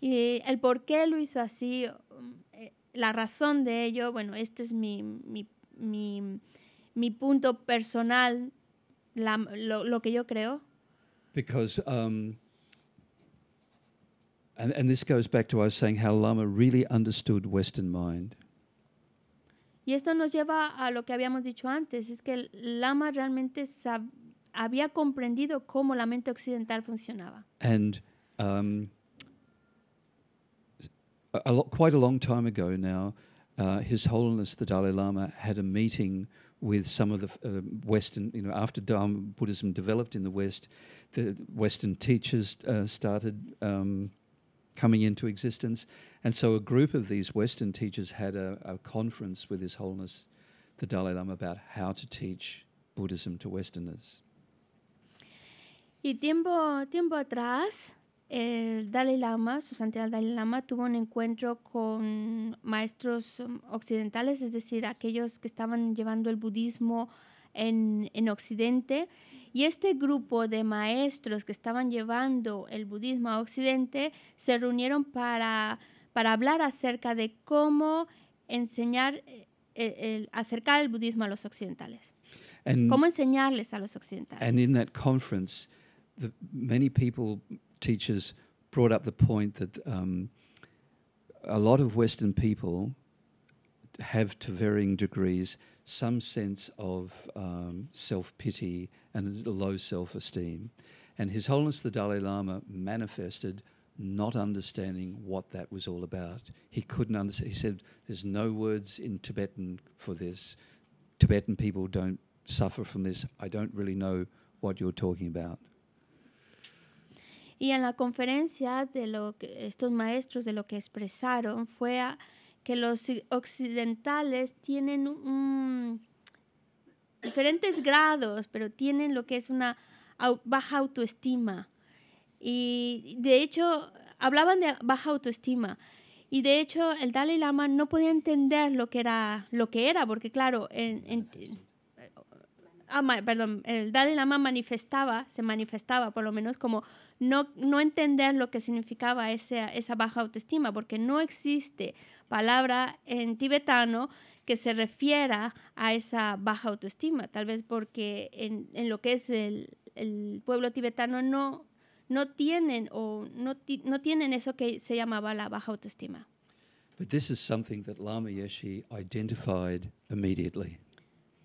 Y el por qué lo hizo así, um, eh, la razón de ello, bueno, este es mi, mi, mi, mi punto personal, la, lo, lo que yo creo. Because, um, and, and this goes back to I was saying how Lama really understood Western mind. Y esto nos lleva a lo que habíamos dicho antes, es que Lama realmente había comprendido cómo la mente occidental funcionaba. And um, a lo quite a long time ago now, uh, His Holiness the Dalai Lama had a meeting with some of the uh, Western, you know, after Dharma Buddhism developed in the West, the Western teachers uh, started um, coming into existence. And so a group of these Western teachers had a, a conference with His Holiness the Dalai Lama about how to teach Buddhism to Westerners. Y tiempo, tiempo atrás, el Dalai Lama, su santidad Dalai Lama, tuvo un encuentro con maestros um, occidentales, es decir, aquellos que estaban llevando el budismo en, Occidente. Y este grupo de maestros que estaban llevando el budismo a Occidente se reunieron para, hablar acerca de cómo enseñar, eh, eh, el, acercar el budismo a los occidentales. cómo enseñarles a los occidentales. in that conference, many people, teachers, brought up the point that um, a lot of Western people have, varying degrees, some sense of um, self pity and a low self esteem. And His Holiness the Dalai Lama manifested not understanding what that was all about. He couldn't understand. He said, There's no words in Tibetan for this. Tibetan people don't suffer from this. I don't really know what you're talking about. Y en la conferencia de lo que estos maestros de lo que expresaron fue a, que los occidentales tienen diferentes grados, pero tienen lo que es una baja autoestima. Y de hecho, hablaban de baja autoestima. Y de hecho, el Dalai Lama no podía entender lo que era, lo que era porque claro, ah, el Dalai Lama manifestaba, se manifestaba por lo menos como no, no entender lo que significaba esa baja autoestima, porque no existe palabra en tibetano que se refiera a esa baja autoestima, tal vez porque en, en lo que es el, el, pueblo tibetano no, no tienen o no, no tienen eso que se llamaba la baja autoestima.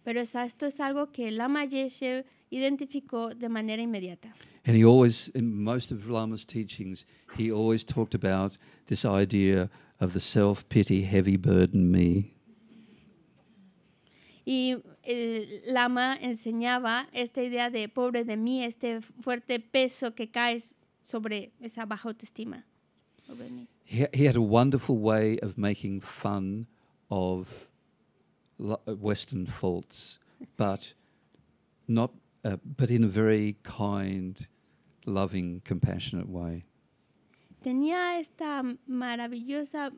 Pero esto es algo que Lama Yeshe identificó de manera inmediata. And he always, in most of Lama's teachings, he always talked about this idea of the self pity heavy burden me. Y el eh, Lama enseñaba esta idea de pobre de mí, este fuerte peso que cae sobre esa baja autoestima. Sobre mí. He, he had a wonderful way of making fun of uh, Western faults, but not, uh, but in a very kind, loving, compassionate way. tenía esta maravillosa mm,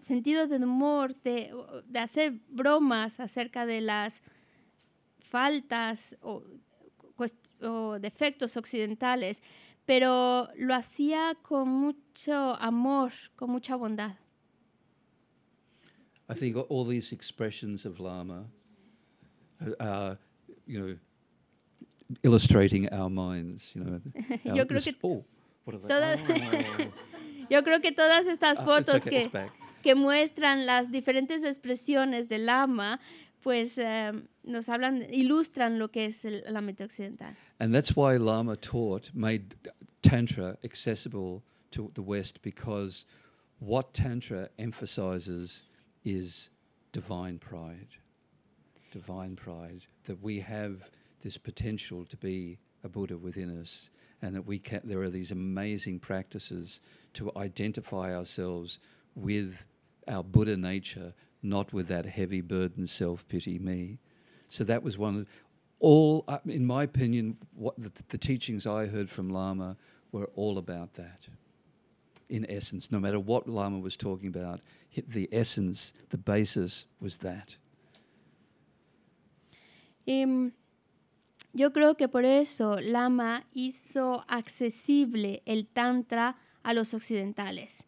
sentido de humor, de, hacer bromas acerca de las faltas o, defectos occidentales, pero lo hacía con mucho amor, con mucha bondad. I think all these expressions of Lama uh, are, you know, illustrating our minds, you know. [LAUGHS] Todas, [LAUGHS] yo creo que todas estas ah, pues, fotos que, que muestran las diferentes expresiones del Lama, pues em, nos hablan, ilustran lo que es el, la mente occidental. And that's why Lama taught, made Tantra accessible to the West because what Tantra emphasizes is divine pride. Divine pride, that we have this potential to be a Buddha within us and that we can, there are these amazing practices to identify ourselves with our Buddha nature, not with that heavy burden, self pity, me. So that was one of all, uh, in my opinion, what the, the teachings I heard from Lama were all about that. In essence, no matter what Lama was talking about, the essence, the basis was that. Um. Yo creo que por eso Lama hizo accesible el Tantra a los occidentales.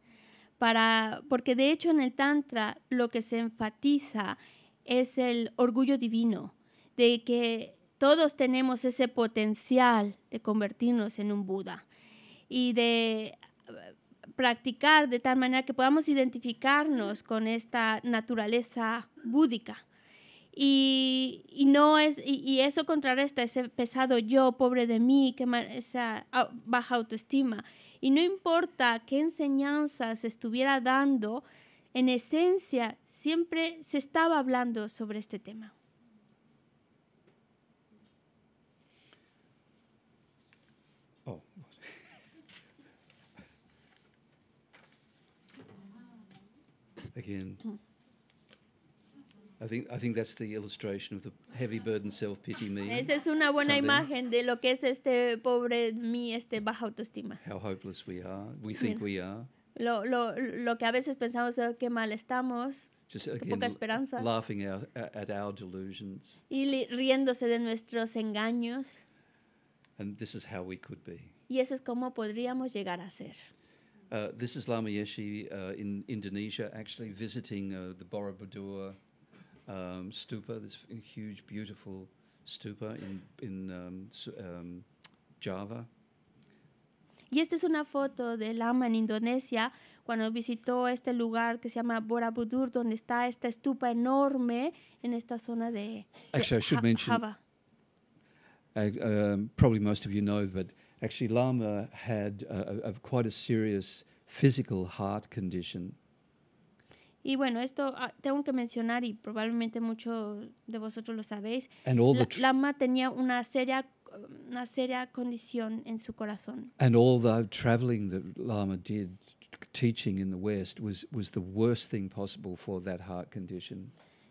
porque de hecho en el Tantra lo que se enfatiza es el orgullo divino, de que todos tenemos ese potencial de convertirnos en un Buda y de eh, practicar de tal manera que podamos identificarnos con esta naturaleza búdica. Y, no es, y, eso contrarresta ese pesado yo, pobre de mí, que esa baja autoestima. Y no importa qué enseñanza se estuviera dando, en esencia siempre se estaba hablando sobre este tema. Oh. I think, I think that's the illustration of the heavy ah. burden self pity [LAUGHS] me. Esa es una buena something. imagen de lo que es este pobre mí, este baja autoestima. How hopeless we are. We think Mira. we are. Lo, lo, lo que a veces pensamos es que mal estamos. Just again, poca esperanza. Laughing our, at our delusions. Y riéndose de nuestros engaños. And this is how we could be. Y eso es como podríamos llegar a ser. Uh, this is Lama Yeshe uh, in Indonesia actually visiting uh, the Borobudur um, stupa, this huge, beautiful stupa in, in um, um, Java. Y esta es una foto de Lama en Indonesia cuando visitó este lugar que se llama Borobudur, donde está esta estupa enorme en esta zona de actually, I should mention, Java. I, um, probably most of you know, but actually Lama had a, a quite a serious physical heart condition. Y bueno, esto ah, tengo que mencionar y probablemente muchos de vosotros lo sabéis. Lama tenía una seria una seria condición en su corazón.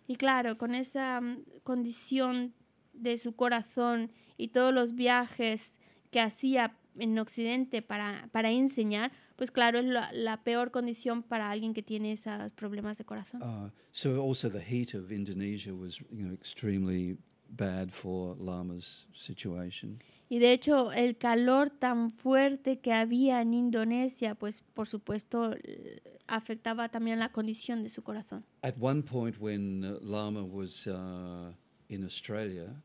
Y claro, con esa mm, condición de su corazón y todos los viajes que hacía en Occidente para, para enseñar, pues claro, es la, la peor condición para alguien que tiene esos problemas de corazón. Ah, so also the heat of Indonesia was, you know, extremely bad for Lama's situation. Y de hecho, el calor tan fuerte que había en Indonesia, pues por supuesto eh, afectaba también la condición de su corazón. At one point when uh, Lama was uh, in Australia,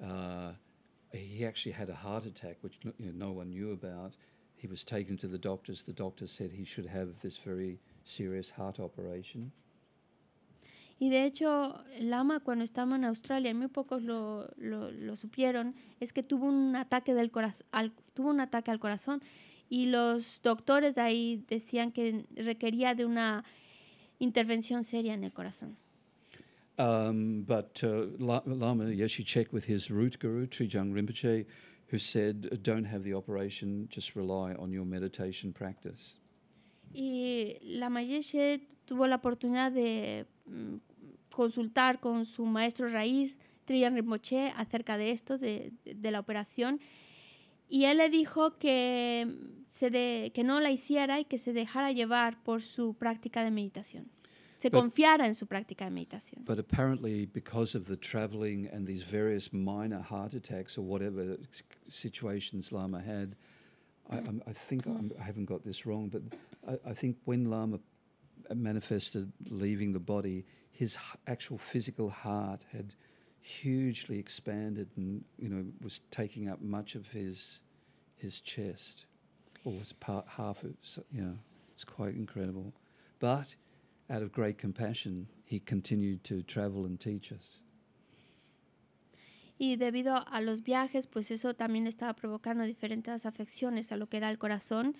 uh, he actually had a heart attack which no one knew about He was taken to the doctors. The doctor said he should have this very serious heart operation. Y de hecho, Lama, cuando estaba en Australia, muy pocos lo, lo, lo supieron, es que tuvo un ataque del corazón, al, tuvo un ataque al corazón, y los doctores de ahí decían que requería de una intervención seria en el corazón. Um, but uh, Lama Yeshe checked with his root guru, Trijang Rinpoche, Y la Mayeshe tuvo la oportunidad de mm, consultar con su maestro raíz, Trian Rinpoche, acerca de esto, de, la operación. Y él le dijo que, se que no la hiciera y que se dejara llevar por su práctica de meditación. se confiara en su práctica de meditación. But apparently because of the traveling and these various minor heart attacks or whatever situations Lama had, I, i I think i I have not got this wrong, but I, I think when Lama manifested leaving the body, his actual physical heart had hugely expanded and you know was taking up much of his his chest, or was part half of. you know, it's quite incredible. But out of great compassion, he continued to travel and teach us. Y debido a los viajes, pues eso también estaba provocando diferentes afecciones a lo que era el corazón.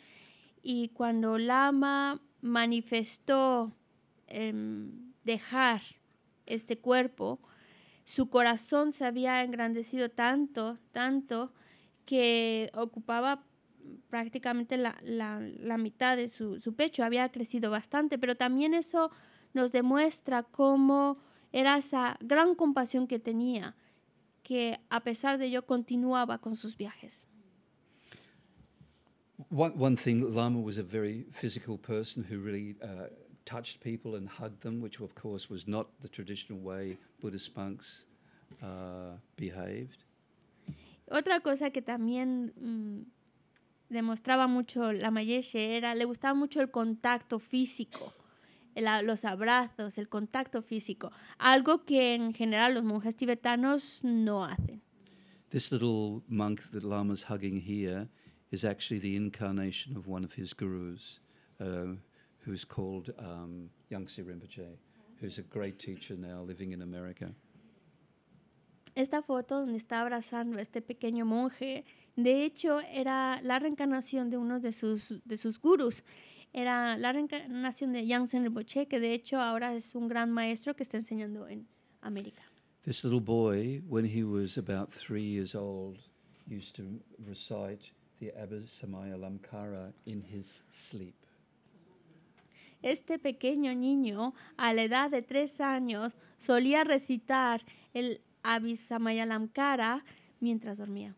Y cuando Lama manifestó em, dejar este cuerpo, su corazón se había engrandecido tanto, tanto, que ocupaba prácticamente la, la, la mitad de su, su, pecho había crecido bastante, pero también eso nos demuestra cómo era esa gran compasión que tenía, que a pesar de ello continuaba con sus viajes. One, thing, Lama was a very physical person who really uh, touched people and hugged them, which of course was not the traditional way Buddhist monks uh, behaved. Otra cosa que también mm, demostraba mucho la Mayeshe, era, le gustaba mucho el contacto físico, el, los abrazos, el contacto físico, algo que en general los monjes tibetanos no hacen. This little monk that Lama's hugging here is actually the incarnation of one of his gurus, uh, who's called um, Yangtze Rinpoche, who's a great teacher now living in America esta foto donde está abrazando a este pequeño monje, de hecho era la reencarnación de uno de sus, de sus gurús. Era la reencarnación de Jansen Rinpoche, que de hecho ahora es un gran maestro que está enseñando en América. This little boy, when he was about three years old, used to recite the Abhisamaya Lamkara in his sleep. Este pequeño niño, a la edad de tres años, solía recitar el Abhisamayalamkara mientras dormía.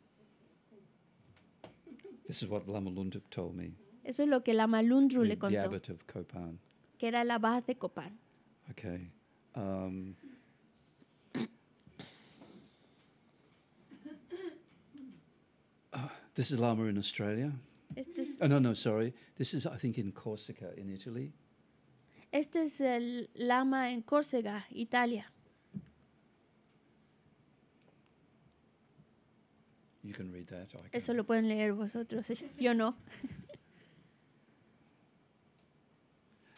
This is what Lama told me. Eso es lo que Lama Lundru le contó. The abbot of Copan. Que era el abad de Copan. Okay. Um, uh, this is Lama in Australia. Este es oh, no, no, sorry. This is, I think, in Corsica, in Italy. Este es el Lama en Córcega, Italia. You can read that. I Eso lo pueden leer vosotros. ¿eh? Yo no.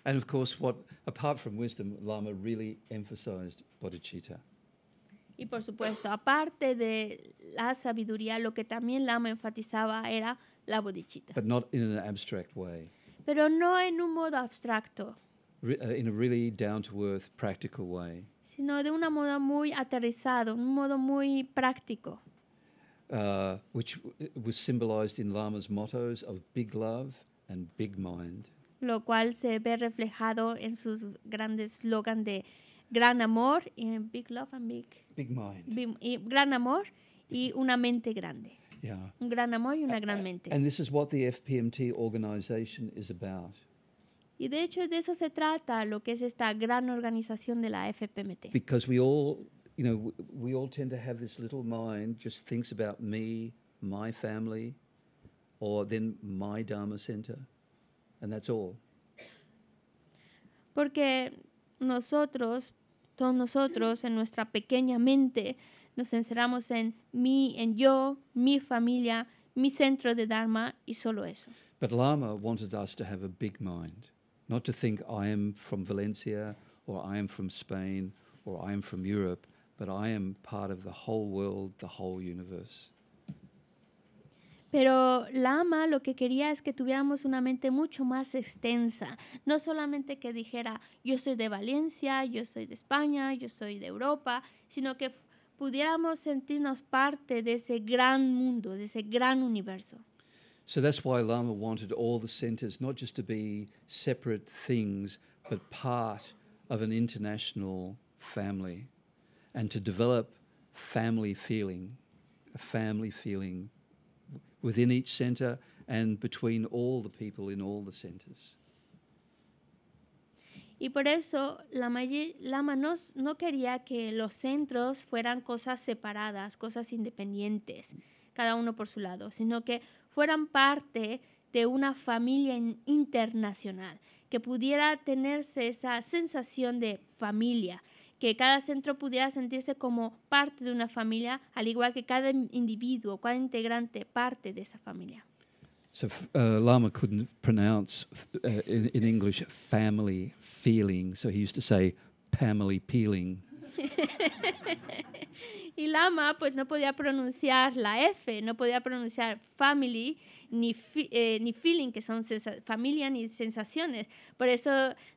and of course, what apart from wisdom, Lama really emphasized bodhicitta. Y por supuesto, aparte de la sabiduría, lo que también Lama enfatizaba era la bodhicitta. But not in an abstract way. Pero no en un modo abstracto. Re uh, in a really down to earth, practical way. Sino de una modo muy aterrizado, un modo muy práctico. Uh, which was symbolized in Lama's mottos of big love and big mind. Lo cual se ve reflejado en sus grandes slogan de gran amor y big love and big, big mind. y gran amor y una mente grande. Yeah. Un gran amor y una gran mente. And this is what the FPMT organization is about. Y de hecho de eso se trata lo que es esta gran organización de la FPMT. Because we all you know, we all tend to have this little mind just thinks about me, my family, or then my Dharma center, and that's all. Porque nosotros, todos nosotros, en nuestra pequeña mente, nos encerramos en mí, en yo, mi familia, mi centro de Dharma y solo eso. But Lama wanted us to have a big mind, not to think I am from Valencia or I am from Spain or I am from Europe but I am part of the whole world, the whole universe. Pero Lama lo que quería es que tuviéramos una mente mucho más extensa, no solamente que dijera yo soy de Valencia, yo soy de España, yo soy de Europa, sino que pudiéramos sentirnos parte de ese gran mundo, de ese gran universo. So that's why Lama wanted all the centers not just to be separate things, but part of an international family. and to develop family feeling, family feeling within each and between all the people in all the Y por eso la Lama no, no quería que los centros fueran cosas separadas, cosas independientes, cada uno por su lado, sino que fueran parte de una familia internacional, que pudiera tenerse esa sensación de familia, que cada centro pudiera sentirse como parte de una familia, al igual que cada individuo, cada integrante parte de esa familia. So uh, Lama couldn't pronounce uh, English family feeling, so he used to say family peeling. [LAUGHS] y Lama pues no podía pronunciar la F, no podía pronunciar family ni, eh, ni feeling, que son familia ni sensaciones. Por eso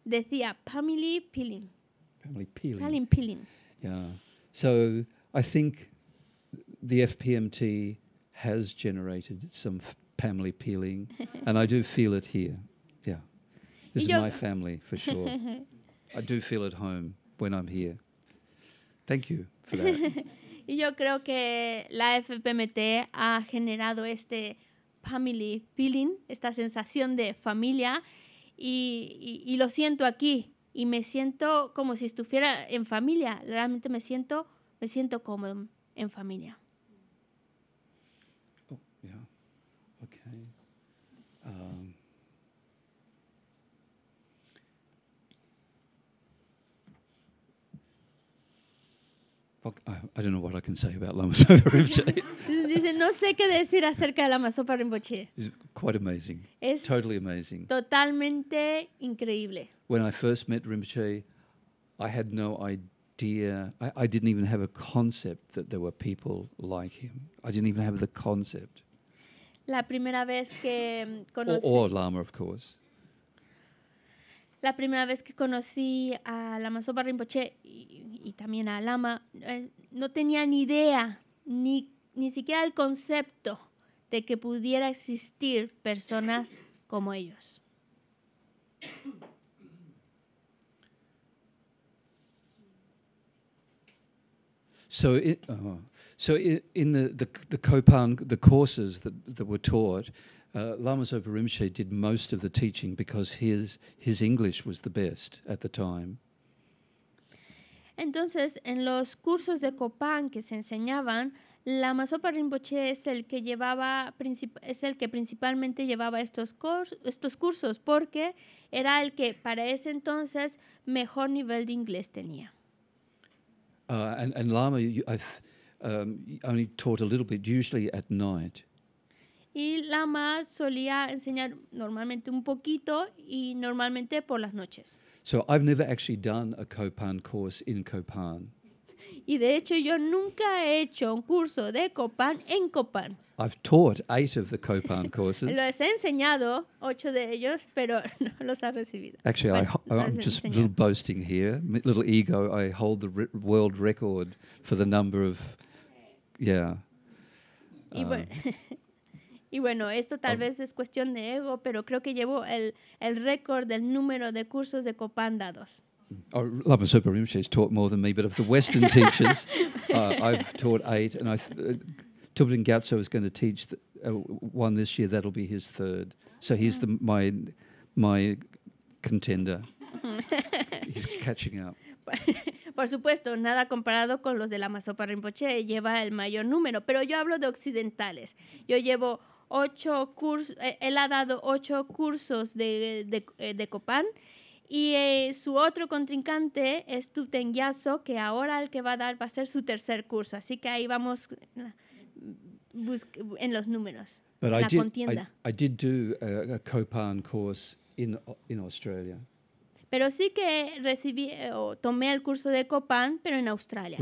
decía family peeling. Helen Peeling. Helen Peeling. Yeah. So I think the FPMT has generated some family peeling, [LAUGHS] and I do feel it here. Yeah. This you is my family for [LAUGHS] sure. I do feel at home when I'm here. Thank you for that. y [LAUGHS] yo creo que la FPMT ha generado este family feeling, esta sensación de familia, y, y, y lo siento aquí, y me siento como si estuviera en familia. Realmente me siento, me siento cómodo en familia. I don't know what I can say about Lama Sopa Rinpoche. [LAUGHS] Dice, no sé qué decir acerca de Lama Sopa Rinpoche. It's quite amazing. Es totally amazing. Totalmente increíble. When I first met Rinpoche, I had no idea. I, I didn't even have a concept that there were people like him. I didn't even have the concept. La primera vez que conocí. Or, or Lama, of course. la primera vez que conocí a la Sopa Rinpoche y, también a Lama, eh, no tenía ni idea, ni, ni siquiera el concepto de que pudiera existir personas como ellos. So, it, uh, so in the, the, courses that, that were taught, uh, Lama Sopa Rinpoche did most of the teaching because his, his English was the best at the time. Entonces, en los cursos de Copán que se enseñaban, Lama Sopa Rinpoche es el que llevaba es el que principalmente llevaba estos estos cursos porque era el que para ese entonces mejor nivel de inglés tenía. Uh, and, and Lama you, um, only taught a little bit, usually at night. y la más solía enseñar normalmente un poquito y normalmente por las noches. So I've never actually done a Copan course in Copan. Y de hecho yo nunca he hecho un curso de Copan en Copan. I've taught eight of the Copan [LAUGHS] courses. los he enseñado ocho de ellos, pero [LAUGHS] no los ha recibido. Actually, I, I'm just a little boasting here, little ego. I hold the world record for the number of, yeah. Um, [LAUGHS] Y bueno, esto tal vez es cuestión de ego, pero creo que llevo el, el récord del número de cursos de Copán dados. Oh, Love and Super has taught more than me, but of the Western [LAUGHS] teachers, uh, I've taught eight, and I th- uh, Tubin Gatso is going to teach the, uh, one this year. That'll be his third. So he's the, mm. my my contender. [LAUGHS] he's catching up. [LAUGHS] Por supuesto, nada comparado con los de la Masopa Rinpoche, lleva el mayor número, pero yo hablo de occidentales. Yo llevo ocho cursos, eh, él ha dado ocho cursos de, de, eh, de Copán y eh, su otro contrincante es Tuten que ahora el que va a dar va a ser su tercer curso. Así que ahí vamos mm, en los números, la contienda. Pero sí que recibí o tomé el curso de Copan, pero en Australia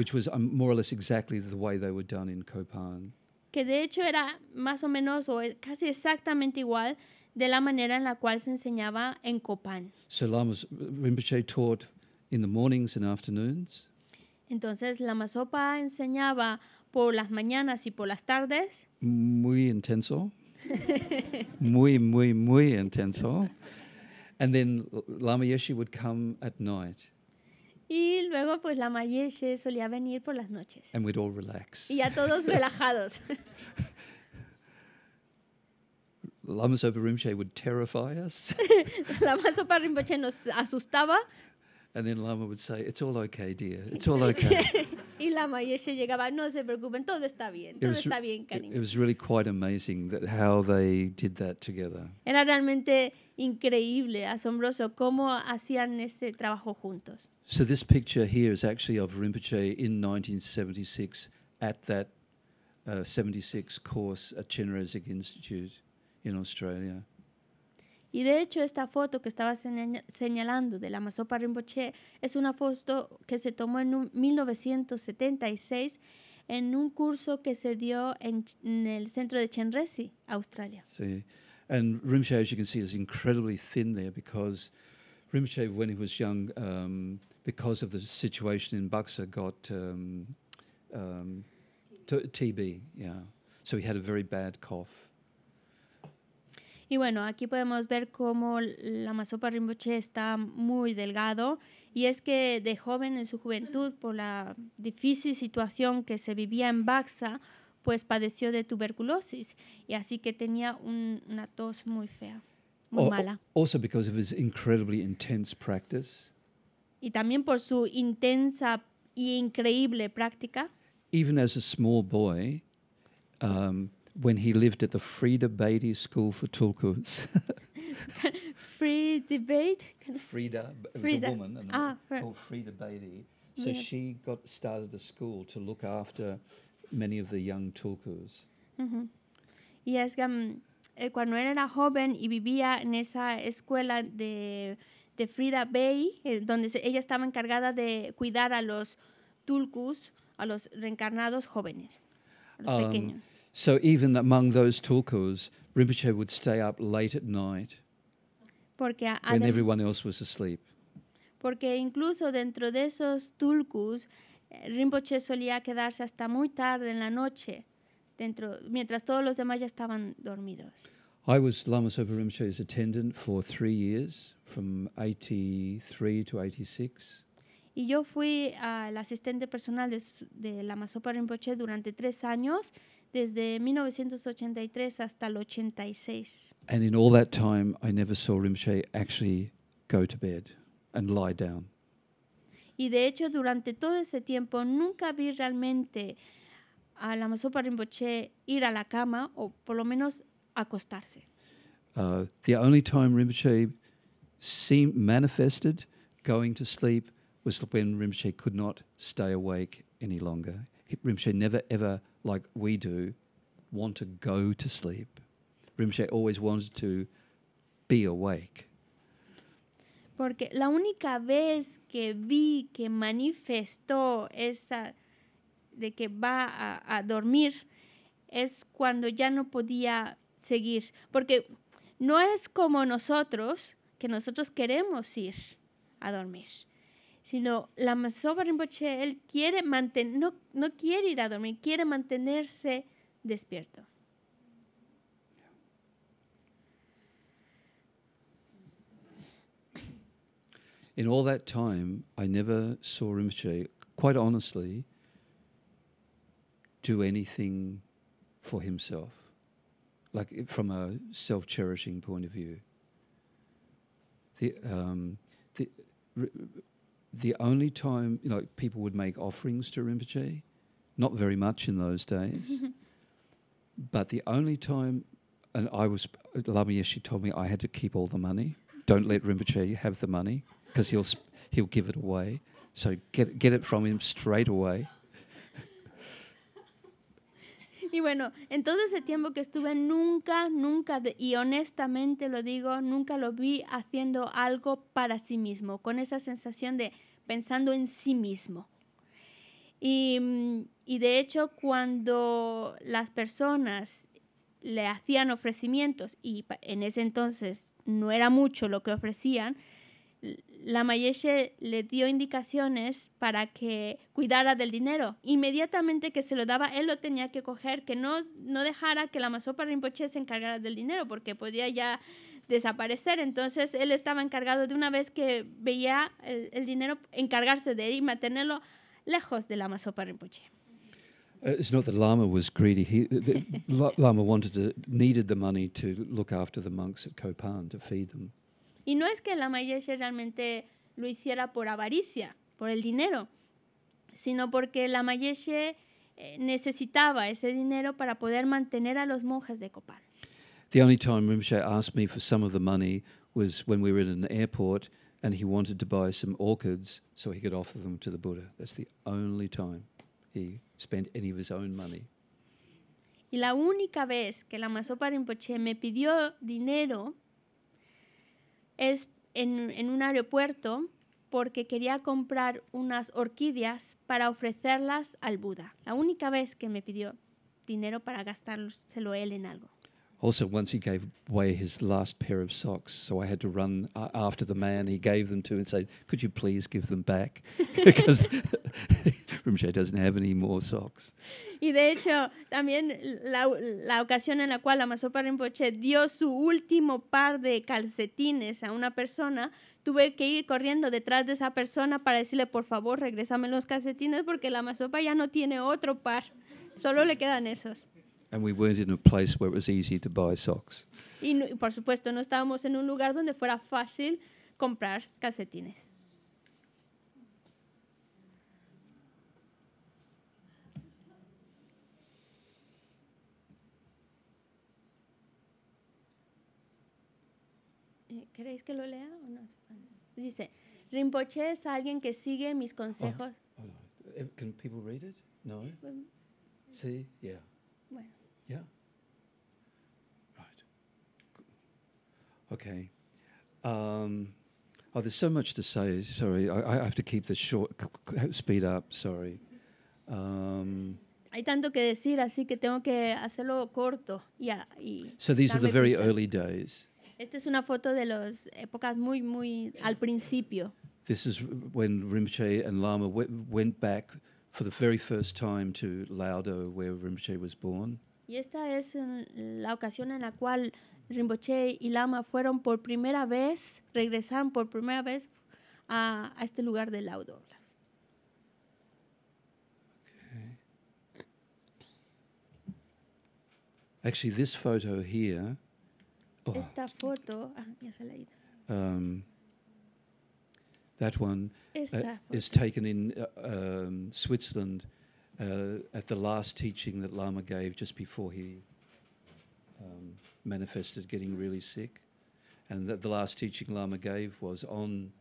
que de hecho era más o menos o e, casi exactamente igual de la manera en la cual se enseñaba en Copán. So uh, taught in the mornings and afternoons. Entonces Lama Sopa enseñaba por las mañanas y por las tardes. Muy intenso. muy, muy, muy intenso. And then Lama Yeshe would come at night. Y luego, pues la Mayeshe solía venir por las noches. Y a todos [LAUGHS] relajados. [LAUGHS] Lama Sopa Rinpoche nos asustaba. And then Lama would say, It's all okay, dear. It's all [LAUGHS] okay. Y la Mayesha llegaba, no se preocupen, todo está bien, todo está bien, cariño. It was really quite amazing that how they did that together. Era realmente increíble, asombroso cómo hacían ese trabajo juntos. So this picture here is actually of Rinpoche in 1976 at that 76 uh, course at Chinrezig Institute in Australia. Y de hecho, esta foto que estaba señalando de la Masopa Rinpoche es una foto que se tomó en 1976 en un curso que se dio en, el centro de Chenresi, Australia. Sí. And Rinpoche, as you can see, is incredibly thin there because Rinpoche, when he was young, um, because of the situation in Buxa, got um, um, TB. Yeah, so he had a very bad cough. Y bueno, aquí podemos ver cómo la masopa Rinpoche está muy delgado y es que de joven en su juventud, por la difícil situación que se vivía en Baxa, pues padeció de tuberculosis y así que tenía una tos muy fea, muy oh, oh, mala. Also because of incredibly intense practice. Y también por su intensa y increíble práctica. Even as a small boy, um, when he lived at the Frida Beatty School for Tulkus. [LAUGHS] Free debate? Frida, it was a woman and ah, called Frida Beatty. So she got started a school to look after many of the young Tulkus. Mm Y es que um, eh, cuando él era joven y vivía en esa escuela de, de Frida Bay, eh, donde se, ella estaba encargada de cuidar a los Tulkus, a los reencarnados jóvenes, a los um, pequeños. So even among those tulkus, Rinpoche would stay up late at night porque when everyone else was asleep. Porque incluso dentro de esos tulkus, eh, Rinpoche solía quedarse hasta muy tarde en la noche, dentro, mientras todos los demás ya estaban dormidos. I was Lama Sopa Rinpoche's attendant for three years, from 83 to 86. Y yo fui uh, ah, el asistente personal de, de Lama Sopa Rinpoche durante tres años, desde 1983 hasta el 86. And in all that time, I never saw Rinpoche actually go to bed and lie down. Y de hecho, durante todo ese tiempo, nunca vi realmente a la Masopa Rinpoche ir a la cama o por lo menos acostarse. Uh, the only time Rinpoche seemed manifested going to sleep was when Rinpoche could not stay awake any longer. Rinpoche never ever like we do, want to go to sleep. Rinpoche always wants to be awake. Porque la única vez que vi que manifestó esa de que va a dormir es cuando ya no podía seguir. Porque no es como nosotros, que nosotros queremos ir a dormir sino la Masoba Rinpoche, él quiere mantener, no, no quiere ir a dormir, quiere mantenerse despierto. in all that time, I never saw Rinpoche, quite honestly, do anything for himself, like from a self cherishing point of view. The, um, the, the only time you know, people would make offerings to Rinpoche, not very much in those days, [LAUGHS] but the only time, and I was, Lama Yeshe told me I had to keep all the money. Don't let Rinpoche have the money because he'll, he'll give it away. So get, get it from him straight away. Y bueno, en todo ese tiempo que estuve nunca, nunca, y honestamente lo digo, nunca lo vi haciendo algo para sí mismo, con esa sensación de pensando en sí mismo. y mm, de hecho, cuando las personas le hacían ofrecimientos, y en ese entonces no era mucho lo que ofrecían, la Mayeshe le dio indicaciones para que cuidara del dinero. Inmediatamente que se lo daba, él lo tenía que coger, que no, no dejara que la Masopa Rinpoche se encargara del dinero, porque podía ya desaparecer. Entonces él estaba encargado de una vez que veía el, el dinero, encargarse de él y mantenerlo lejos de la Masopa Rinpoche. Uh, it's not that Lama was greedy. [LAUGHS] Lama wanted needed the money to look after the monks at Copan, to feed them. Y no es que la Mayeshe realmente lo hiciera por avaricia, por el dinero, sino porque la Mayeshe eh, necesitaba ese dinero para poder mantener a los monjes de Copán. The only time Rinpoche asked me for some of the money was when we were in an airport and he wanted to buy some orchids so he could offer them to the Buddha. That's the only time he spent any of his own money. Y la única vez que la Masopa Rinpoche me pidió dinero es en, un aeropuerto porque quería comprar unas orquídeas para ofrecerlas al Buda. La única vez que me pidió dinero para gastárselo él en algo. Also, once he gave away his last pair of socks, so I had to run uh, after the man he gave them to and say, "Could you please give them back?" [LAUGHS] because [LAUGHS] Rimshay doesn't have any more socks. Y de hecho, también la, la ocasión en la cual Amasopa Rinpoche dio su último par de calcetines a una persona, tuve que ir corriendo detrás de esa persona para decirle, por favor, regrésame los calcetines porque la Amasopa ya no tiene otro par, solo le quedan esos. Y, por supuesto no estábamos en un lugar donde fuera fácil comprar calcetines. Eh, ¿Queréis que lo lea o no? Dice, Rinpoche es alguien que sigue mis consejos. Oh, eh, can people read it? No. Sí, pues, yeah. Okay. Um, oh, there's so much to say. Sorry, I, I have to keep this short. Speed up. Sorry. Um, Hay tanto que decir, así que tengo que hacerlo corto. Yeah, y so these are the very prisa. early days. Esta es una foto de las épocas muy, muy al principio. This is when Rinpoche and Lama went back for the very first time to Laudo, where Rinpoche was born. Y esta es mm, la ocasión en la cual Rinpoche y Lama fueron por primera vez, regresaron por primera vez a, este lugar del Laudoblas. Actually, this photo here. Oh, Esta foto, ah, ya se la um, that one uh, is taken in uh, um, Switzerland uh, at the last teaching that Lama gave just before he um, manifested getting really sick. And that the last teaching Lama gave was on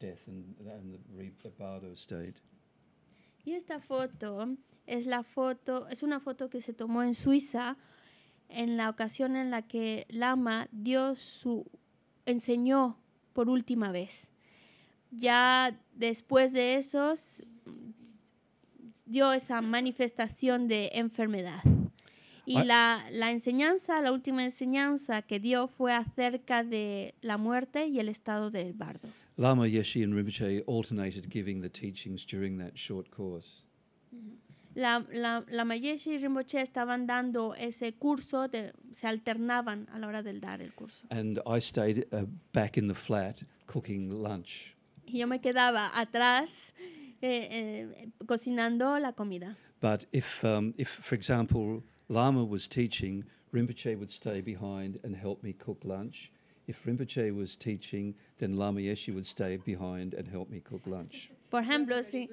death and, and the Reprabado state. Y esta foto es la foto, es una foto que se tomó en Suiza en la ocasión en la que Lama dio su enseñó por última vez. Ya después de eso dio esa manifestación de enfermedad. Ah. Y la, la, enseñanza, la última enseñanza que dio fue acerca de la muerte y el estado de bardo. Lama Yeshe and Rinpoche alternated giving the teachings during that short course. La, la, Lama Yeshe y Rinpoche estaban dando ese curso, de, se alternaban a la hora del dar el curso. And I stayed uh, back in the flat cooking lunch. Y yo me quedaba atrás eh, eh, cocinando la comida. But if, um, if for example, Lama was teaching, Rinpoche would stay behind and help me cook lunch. If Rinpoche was teaching, then Lama Yeshe would stay behind and help me cook lunch. Por ejemplo, [LAUGHS] si,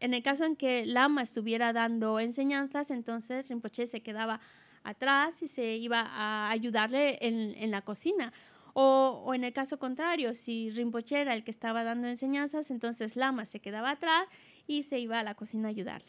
en el caso en que Lama estuviera dando enseñanzas, entonces Rinpoche se quedaba atrás y se iba a ayudarle en, en la cocina. O, o, en el caso contrario, si Rinpoche era el que estaba dando enseñanzas, entonces Lama se quedaba atrás y se iba a la cocina a ayudarle.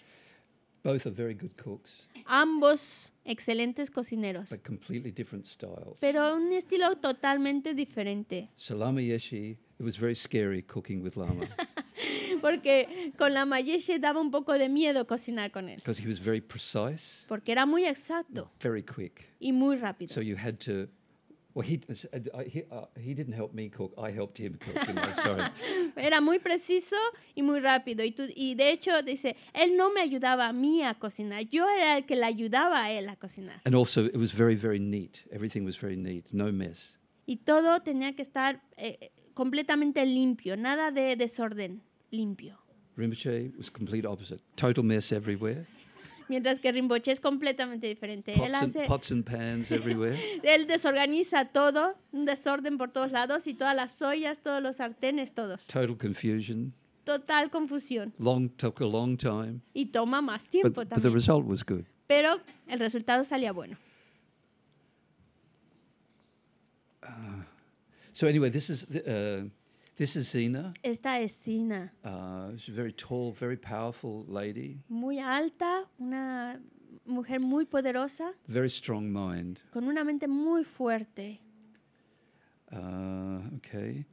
Both are very good cooks. Ambos excelentes cocineros. But completely different styles. Pero un estilo totalmente diferente. Lama Yeshi, it was very scary cooking with Lama. [LAUGHS] Porque con Lama Yeshi daba un poco de miedo cocinar con él. Because he was very precise. Porque era muy exacto. Very quick. Y muy rápido. So you had to era muy preciso y muy rápido. Y, y, de hecho dice, él no me ayudaba a mí a cocinar. Yo era el que le ayudaba a él a cocinar. Y todo tenía que estar eh, eh, completamente limpio, nada de desorden, limpio. Rinpoche was complete opposite. Total mess everywhere. Mientras que Rimboche es completamente diferente. Pots él pans everywhere. [LAUGHS] él desorganiza todo, un desorden por todos lados y todas las ollas, todos los sartenes, todos. Total confusion. Total confusión. Long, took a long time. Y toma más tiempo también. Pero el resultado salía bueno. Uh, so anyway, this is uh, This is Zena. Esta es Zina. Uh, she's a very tall, very powerful lady. Muy alta, una mujer muy poderosa. Very strong mind. Con una mente muy fuerte. Uh, okay.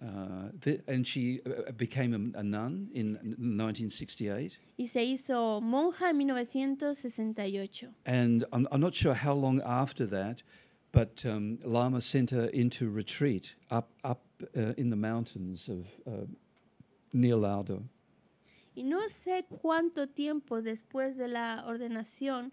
Uh, the, and she uh, uh, became a, a, nun in 1968. Y se hizo monja en 1968. And I'm, I'm not sure how long after that, but um, Lama sent her into retreat up up Eh, the uh, Y no sé cuánto tiempo después de la ordenación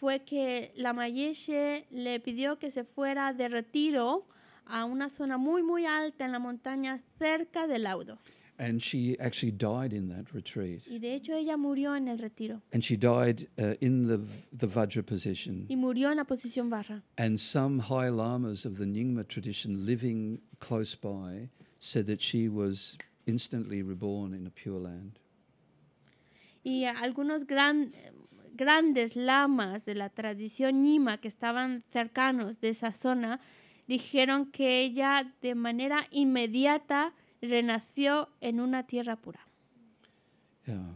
fue que la Mayeshe le pidió que se fuera de retiro a una zona muy, muy alta en la montaña cerca de Laudo. And she actually died in that retreat. Y de hecho ella murió en el retiro. And she died uh, in the the Vajra position. Y murió en la posición And some high lamas of the Nyingma tradition living close by said that she was instantly reborn in a pure land. Y algunos gran, grandes lamas de la tradición Nyingma que estaban cercanos de esa zona dijeron que ella de manera inmediata renació en una tierra pura. Yeah.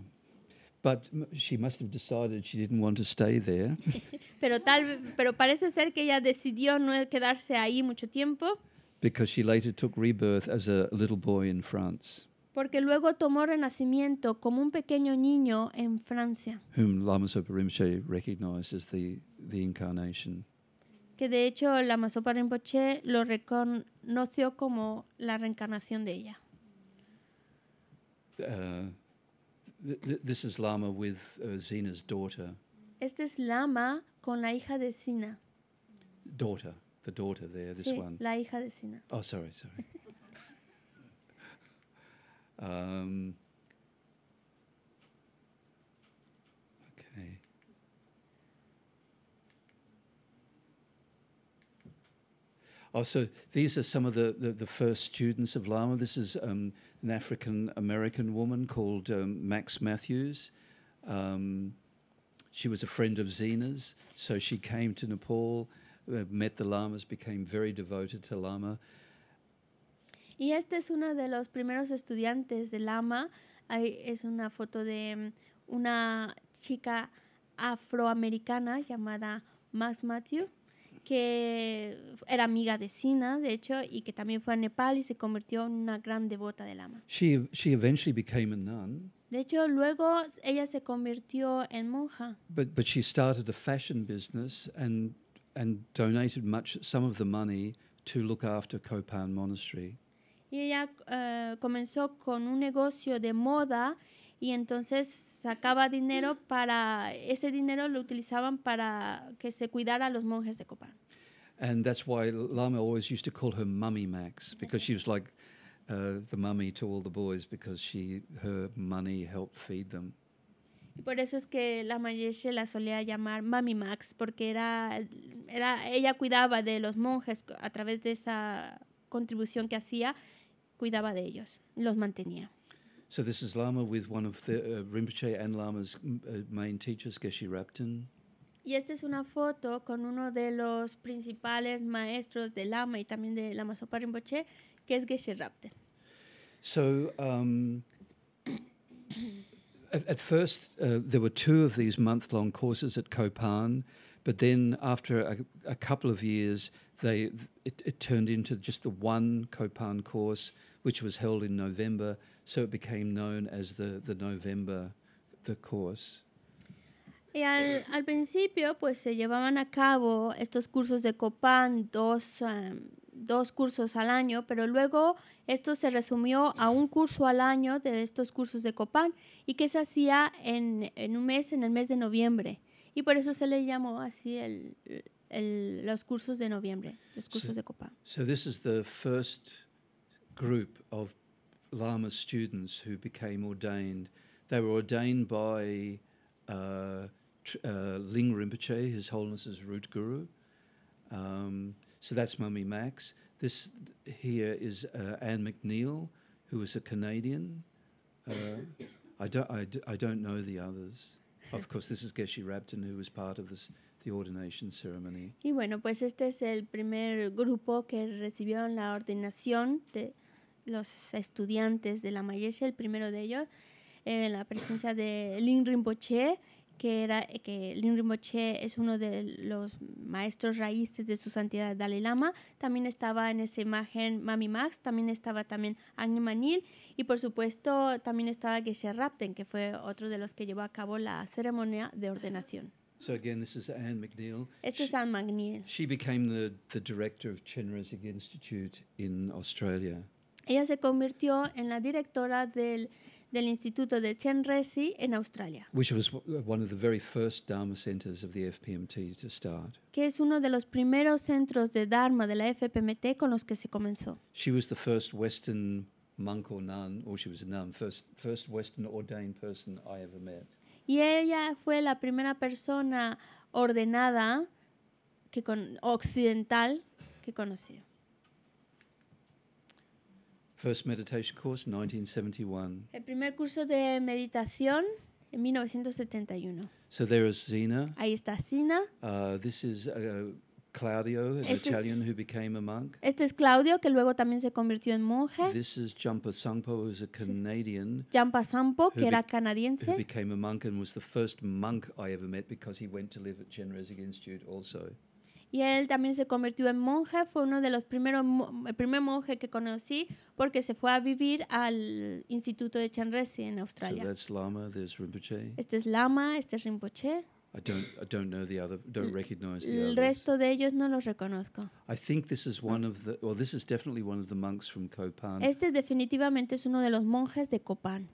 But she must have decided she didn't want to stay there. [LAUGHS] pero tal, pero parece ser que ella decidió no quedarse ahí mucho tiempo. Because she later took rebirth as a little boy in France. Porque luego tomó renacimiento como un pequeño niño en Francia. Whom Lama Sopa Rinpoche recognized as the, the incarnation que de hecho la Masopa Rinpoche lo reconoció como la reencarnación de ella. Uh, uh, este es Lama con la hija de Sina. Daughter, the daughter there, this one. La hija de Sina. Oh, sorry, sorry. [LAUGHS] um, Oh, so these are some of the, the, the first students of Lama. This is um, an African American woman called um, Max Matthews. Um, she was a friend of Zena's, so she came to Nepal, uh, met the Lamas, became very devoted to Lama. Y esta es una de los primeros estudiantes de Lama. Ahí es una foto de um, una chica afroamericana llamada Max Matthews. que era amiga de Sina, de hecho, y que también fue a Nepal y se convirtió en una gran devota del Lama. She, she eventually became a nun. De hecho, luego ella se convirtió en monja. But, but she started a fashion business and, and donated much, some of the money to look after Copan Monastery. Y ella uh, comenzó con un negocio de moda y entonces sacaba dinero para ese dinero lo utilizaban para que se cuidara a los monjes de Copán. Y por eso es que la Mayeshe la solía llamar Mami Max porque era era ella cuidaba de los monjes a través de esa contribución que hacía, cuidaba de ellos, los mantenía. So this is Lama with one of the uh, Rinpoche and Lama's uh, main teachers, Geshe Rabten. Y esta es una foto con uno de los principales maestros de Lama y también de Lama Sopa Rinpoche, que es Geshe Rabten. So um, at, at, first uh, there were two of these month-long courses at Copan, but then after a, a couple of years, they it, it, turned into just the one Copan course which was held in November, so it became known as the, November course. Y al, principio, pues se llevaban a cabo estos cursos de Copan, dos, em, dos cursos al año, pero luego esto se resumió a un curso al año de estos cursos de Copan y que se hacía en, en un mes, en el mes de noviembre. Y por eso se le llamó así el, el los cursos de noviembre, los cursos de Copan. So this is the first group of Lama students who became ordained. They were ordained by uh, uh, Ling Rinpoche, His Holiness's root guru. Um, so that's Mummy Max. This here is uh, Anne McNeil, who was a Canadian. Uh, I, don't, I, I, don't know the others. Of course, this is Geshe Rabton, who was part of this, the ordination ceremony. Y bueno, pues este es el primer grupo que recibieron la ordenación de los estudiantes de la Mayesha, el primero de ellos, eh, en la presencia de Lin Rinpoche, que, era, que Lin Rinpoche es uno de los maestros raíces de su santidad Dalai Lama. También estaba en esa imagen Mami Max, también estaba también Agni Manil y por supuesto también estaba Geshe Rapten, que fue otro de los que llevó a cabo la ceremonia de ordenación. So again, this is Anne McNeil. Este es Anne McNeil. She became the, the director of Chenrezig Institute in Australia. Ella se convirtió en la directora del, del Instituto de Chenrezig en Australia. Que es uno de los primeros centros de Dharma de la FPMT con los que se comenzó. She was the first Western monk or nun, or she was nun, first, first Western ordained person I ever met. Y ella fue la primera persona ordenada que con, occidental que conocí. First meditation course, 1971. El primer curso de meditación en 1971. So there is Zena. Ahí está Zina. Uh, this is uh, Claudio, an este Italian es, who became a monk. Este es Claudio, que luego también se convirtió en monje. This is Jampa Sampo, who's a Canadian. Jampa Sampo, que era canadiense. Who became a monk and was the first monk I ever met because he went to live at Chenrezig Institute also. y él también se convirtió en monje, fue uno de los primeros, el primer monje que conocí porque se fue a vivir al Instituto de Chanresi en Australia. Este es Lama, este es Rinpoche. I El resto de ellos no los reconozco. Este definitivamente es uno de los monjes de Copán.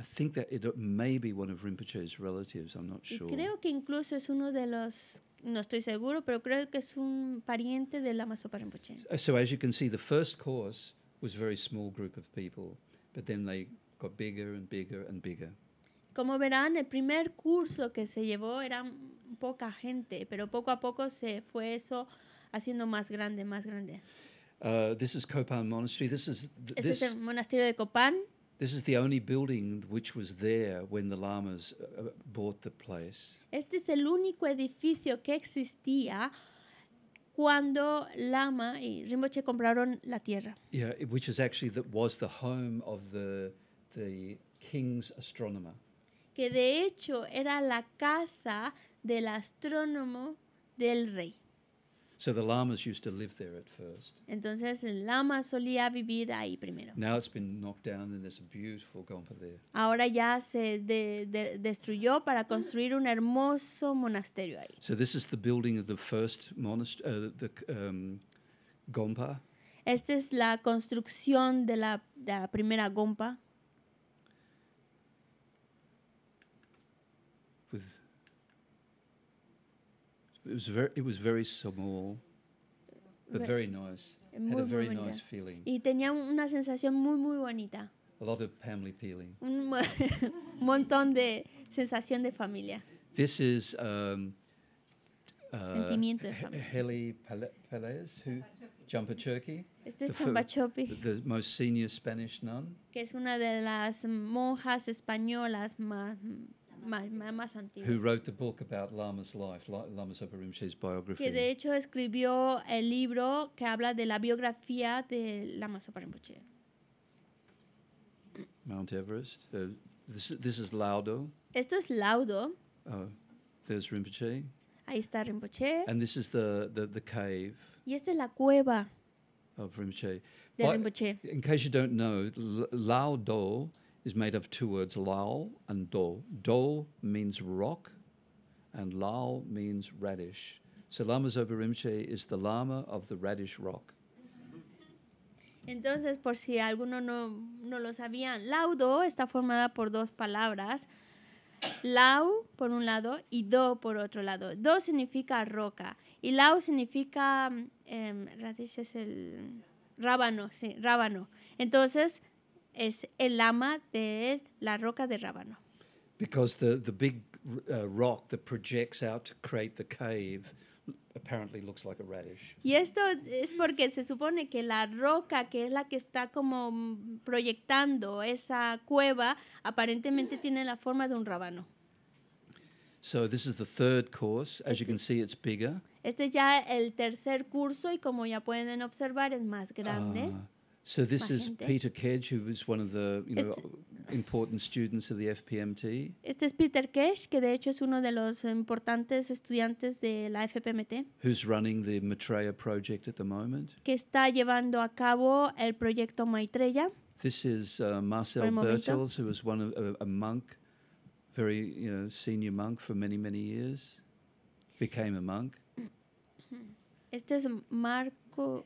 I think that it may be one of Rinpoche's relatives, I'm not sure. creo que incluso es uno de los no estoy seguro, pero creo que es un pariente de Lama Sopa Rinpoche. So as you can see the first course was a very small group of people, but then they got bigger and bigger and bigger. Como verán, el primer curso que se llevó era poca gente, pero poco a poco se fue eso haciendo más grande, más grande. Uh, this is Copan Monastery. This is este this es el monasterio de Copan. This is the only building which was there when the lamas uh, uh, bought the place. Este es el único edificio que existía cuando Lama y Rinpoche compraron la tierra. Yeah, which is actually that was the home of the the king's astronomer. Que de hecho era la casa del astrónomo del rey. So the lamas used to live there at first. Entonces el lama solía vivir ahí primero. Now it's been knocked down and there's a beautiful gompa there. Ahora ya se de- de- destruyó para construir un hermoso monasterio ahí. So this is the building of the first monastery, uh, the um, gompa. Esta es la construcción de la, de la primera gompa with It was very, it was very small, but very nice. Muy, Had a very bonita. nice feeling. Y tenía una sensación muy, muy bonita. A lot of family feeling. Un [LAUGHS] montón de sensación de familia. This is um, uh, Sentimiento de familia. Heli Pelez, who Champachoqui. Este es Champachoqui. The, the most senior Spanish nun. Que es una de las monjas españolas más más, más antiguo. Who wrote the book about Lama's life, Lama's Upper Rinpoche's biography. Que de hecho escribió el libro que habla de la biografía de Lama Sopa Rinpoche. Mount Everest. Uh, this, this is Laudo. Esto es Laudo. Oh, there's Rinpoche. Ahí está Rinpoche. And this is the, the, the cave. Y esta es la cueva. Of Rinpoche. De Rinpoche. In case you don't know, Laudo is made of two words, lao and do. Do means rock, and lao means radish. So Lama Zopa is the Lama of the radish rock. Entonces, por si alguno no, no lo sabían, laudo está formada por dos palabras, Lao por un lado y do por otro lado. Do significa roca y lao significa, eh, es el rábano, sí, rábano. Entonces, es el ama de la roca de Rábano. Because the, the big uh, rock that projects out to create the cave apparently looks like a radish. Y esto es porque se supone que la roca que es la que está como proyectando esa cueva aparentemente tiene la forma de un rábano. So this is the third course. As you este can see, it's bigger. Este ya el tercer curso y como ya pueden observar es más grande. Ah, So this is Peter Kedge, who was one of the you know, important students of the FPMT. Este es Peter Kedge, que de hecho es uno de los importantes estudiantes de la FPMT. Who's running the Maitreya project at the moment? Que está llevando a cabo el proyecto Maitreya. This is uh, Marcel Bertels, who was one of uh, a monk, very you know senior monk for many many years, became a monk. Este es Mark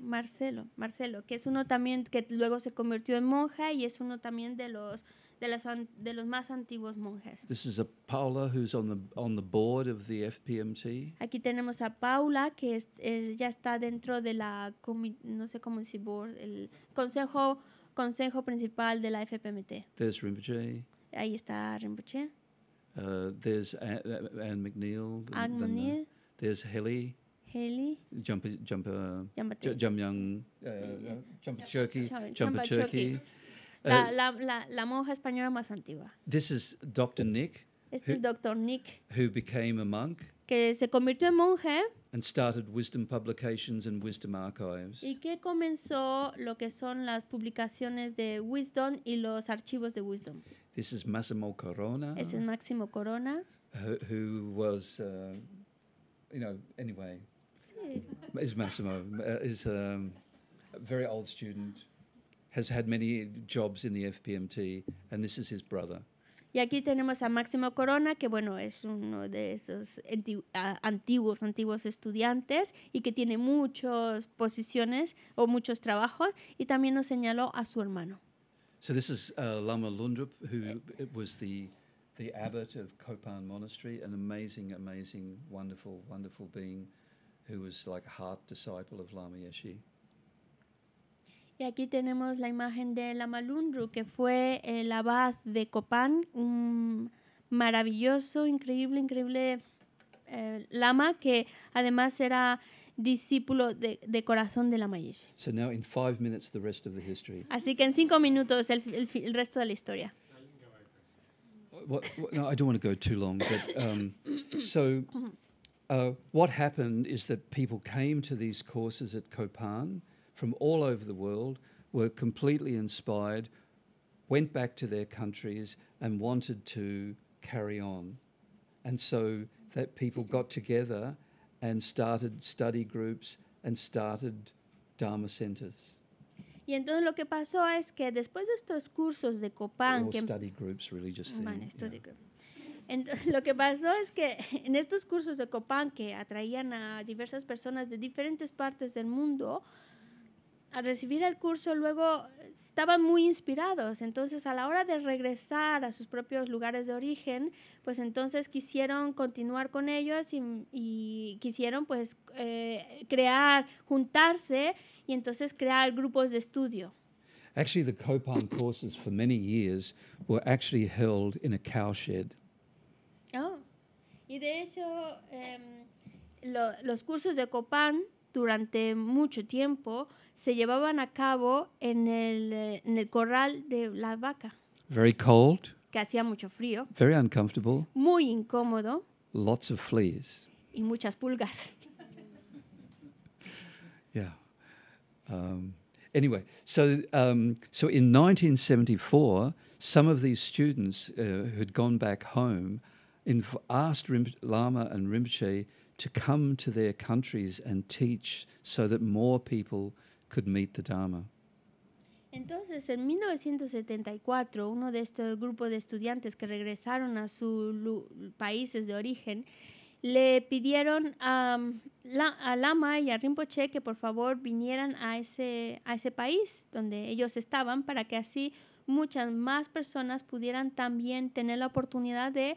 Marcelo, Marcelo, que es uno también que luego se convirtió en monja y es uno también de los de los de los más antiguos monjes. This is a Paula who's on on the board of the FPMT. Aquí tenemos a Paula que es, ya está dentro de la no sé cómo decir board, el consejo consejo principal de la FPMT. There's Rinpoche. Ahí está Rinpoche. Uh, there's Anne, Anne McNeil. Anne McNeil. There's Heli. La, monja española más antigua. This is Dr. Nick. Este Nick. Who became a monk. Que se convirtió en monje. And started wisdom publications and wisdom archives. Y que comenzó lo que son las publicaciones de Wisdom y los archivos de Wisdom. This is Massimo Corona. es Máximo Corona. Who, was, uh, you know, anyway is Massimo uh, is um, a very old student, has had many jobs in the FPMT, and this is his brother. Y aquí tenemos a Máximo Corona, que bueno, es uno de esos antiguos, antiguos estudiantes y que tiene muchos posiciones o muchos trabajos, y también nos señaló a su hermano. So this is uh, Lama Lundrup, who eh. was the the abbot of Copan Monastery, an amazing, amazing, wonderful, wonderful being who was like a heart disciple of Lama Yeshe. Y aquí tenemos la imagen de Lama Lundru, que fue el abad de Copán, un maravilloso, increíble, increíble eh, lama que además era discípulo de, de corazón de Lama Yeshe. So now in five minutes the rest of the history. Así que en cinco minutos el, el, el resto de la historia. What, what, no, I don't want to go too long, but um, so. Uh, what happened is that people came to these courses at Copan from all over the world, were completely inspired, went back to their countries, and wanted to carry on. And so that people got together and started study groups and started Dharma centers. Y entonces lo que pasó es que después de estos cursos de Copan, que study groups, religious just Man, study yeah. group. [LAUGHS] lo que pasó es que [LAUGHS] en estos cursos de Copán que atraían a diversas personas de diferentes partes del mundo, al recibir el curso luego estaban muy inspirados, entonces a la hora de regresar a sus propios lugares de origen, pues entonces quisieron continuar con ellos y, quisieron pues eh, crear, juntarse y entonces crear grupos de estudio. Actually, the Copan [COUGHS] courses for many years were actually held in a y de hecho, em, los cursos de Copán durante mucho tiempo se llevaban a cabo eh, en el, corral de la vaca. Very cold. Que hacía mucho frío. Very uncomfortable. Muy incómodo. Lots of fleas. Y muchas pulgas. [LAUGHS] yeah. Um, anyway, so um, so in 1974, some of these students uh, who'd gone back home come to their countries and teach more people could Entonces, en 1974, uno de estos grupos de estudiantes que regresaron a sus países de origen le pidieron a, a, Lama y a Rinpoche que por favor vinieran a ese, a ese país donde ellos estaban para que así muchas más personas pudieran también tener la oportunidad de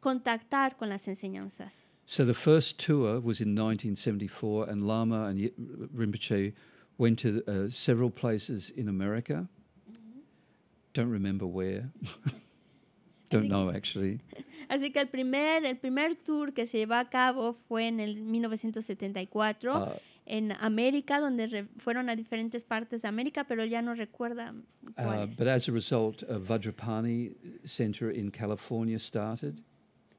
contactar con las enseñanzas. So the first tour was in 1974, and Lama and Rinpoche went to uh, several places in America. Mm-hmm. Don't remember where. [LAUGHS] Don't know actually. [LAUGHS] Así que el primer, el primer tour que se llevó a cabo fue en el 1974 uh, ah. en América, donde fueron a diferentes partes de América, pero ya no recuerda ah, cuáles. Uh, but as a result, a Vajrapani Center in California started.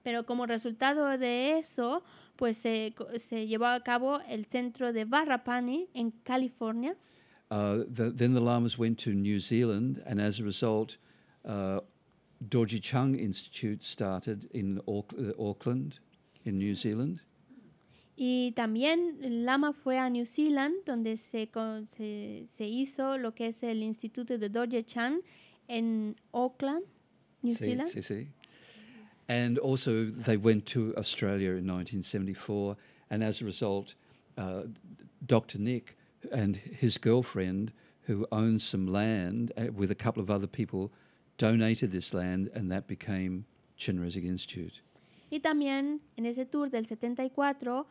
Pero como resultado de eso, pues se, se llevó a cabo el centro de Barrapani en California. Uh, then the lamas went to New Zealand, and as a result, uh, Dorji Chung Institute started in uh, Auckland, in New Zealand. Y también el Lama fue a New Zealand, donde se, se, se, hizo lo que es el Instituto de Dorje Chan en Auckland, New sí, Zealand. Sí, sí. And also, they went to Australia in 1974, and as a result, uh, Dr. Nick and his girlfriend, who owned some land uh, with a couple of other people, donated this land, and that became Chinrezig Institute. Y también en ese tour del 74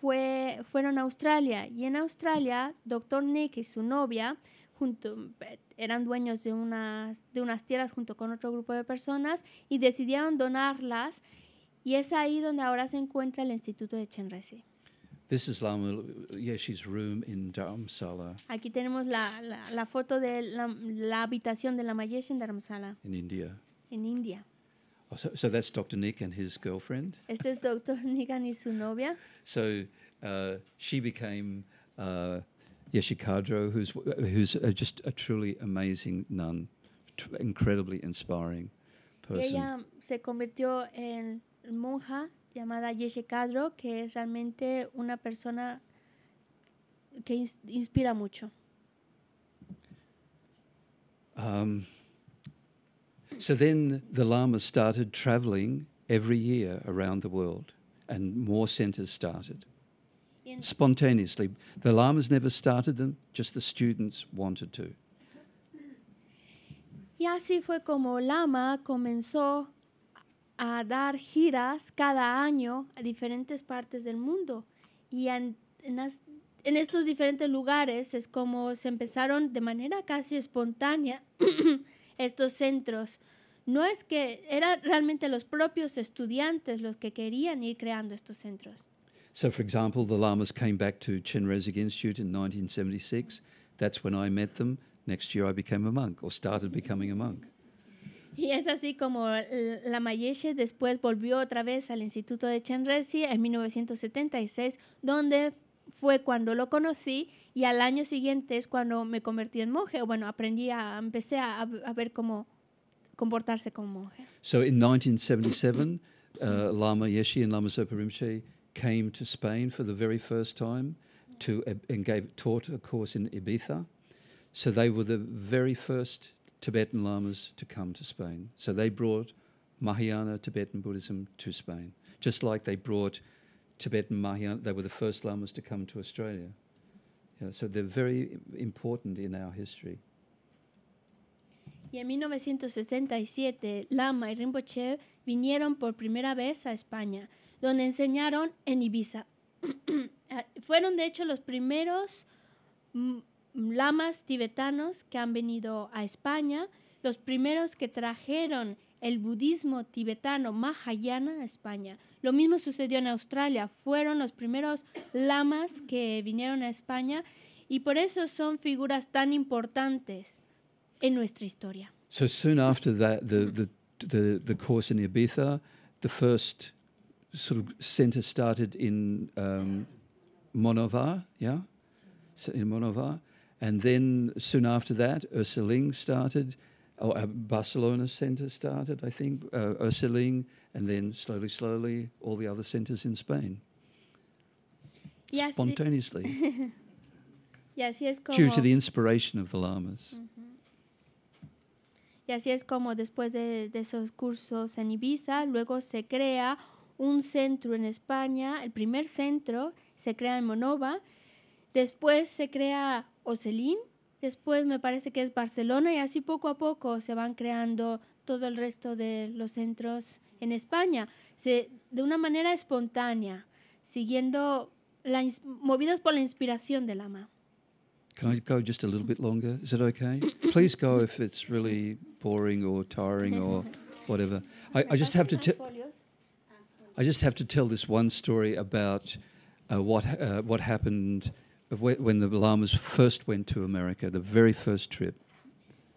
fue, fueron a Australia, y en Australia, Dr. Nick y su novia Eh, eran dueños de unas, de unas tierras junto con otro grupo de personas y decidieron donarlas y es ahí donde ahora se encuentra el Instituto de Chenrezig. This is room in Aquí tenemos la, la, foto de la, habitación de la Yeshi en Dharamsala. In India. En India. Oh, so, that's Nick and his girlfriend. Este es Dr. [LAUGHS] Nick y su novia. So uh, she became uh, Yeshikadro, who's, who's just a truly amazing nun, tr incredibly inspiring person. ella se convirtió en monja llamada Yeshikadro, que es realmente una persona que ins inspira mucho. Um, so then the Lama started traveling every year around the world, and more centers started. Spontaneously. The lamas never started them, just the students wanted to. Y así fue como Lama comenzó a dar giras cada año a diferentes partes del mundo. Y en, en estos diferentes lugares es como se empezaron de manera casi espontánea [CLEARS THROAT] estos centros. No es que eran realmente los propios estudiantes los que querían ir creando estos centros. So, for example, the Lamas came back to Chenrezig Institute in 1976. That's when I met them. Next year, I became a monk or started becoming a monk. Y es así como eh, la Mayeshe después volvió otra vez al Instituto de Chenrezig en 1976, donde fue cuando lo conocí y al año siguiente es cuando me convertí en monje. Bueno, aprendí a, empecé a, a ver cómo comportarse como monje. So in 1977, uh, Lama Yeshe and Lama Sopa Rinpoche came to Spain for the very first time to and gave taught a course in Ibiza. So they were the very first Tibetan lamas to come to Spain. So they brought Mahayana Tibetan Buddhism to Spain, just like they brought Tibetan Mahayana. They were the first lamas to come to Australia. Yeah, so they're very important in our history. Y en 1977, Lama y Rinpoche vinieron por primera vez a España. donde enseñaron en Ibiza. [CLEARS THROAT] Ah, fueron de hecho los primeros mm, lamas tibetanos que han venido a España, los primeros que trajeron el budismo tibetano Mahayana a España. Lo mismo sucedió en Australia, fueron los primeros lamas que vinieron a España y por eso son figuras tan importantes en nuestra historia. So soon after that, the course in Ibiza, the first sort of center started in um, Monovar, yeah, in Monovar. And then soon after that, Ursuling started, or a uh, Barcelona Center started, I think, uh, Ursuling, and then slowly, slowly, all the other centers in Spain. Yes, Spontaneously. [LAUGHS] yes, como. Due to the inspiration of the lamas. Mm mm-hmm. Y así es como después de, de esos cursos en Ibiza, luego se crea un centro en España, el primer centro se crea en Monova, después se crea Ocelín, después me parece que es Barcelona y así poco a poco se van creando todo el resto de los centros en España, se, de una manera espontánea, siguiendo movidos por la inspiración del ama. Can I go just a little bit longer? Is it okay? [COUGHS] Please go if it's really boring or tiring or [LAUGHS] whatever. I just have to tell this one story about uh, what uh, what happened when the Lamas first went to America, the very first trip.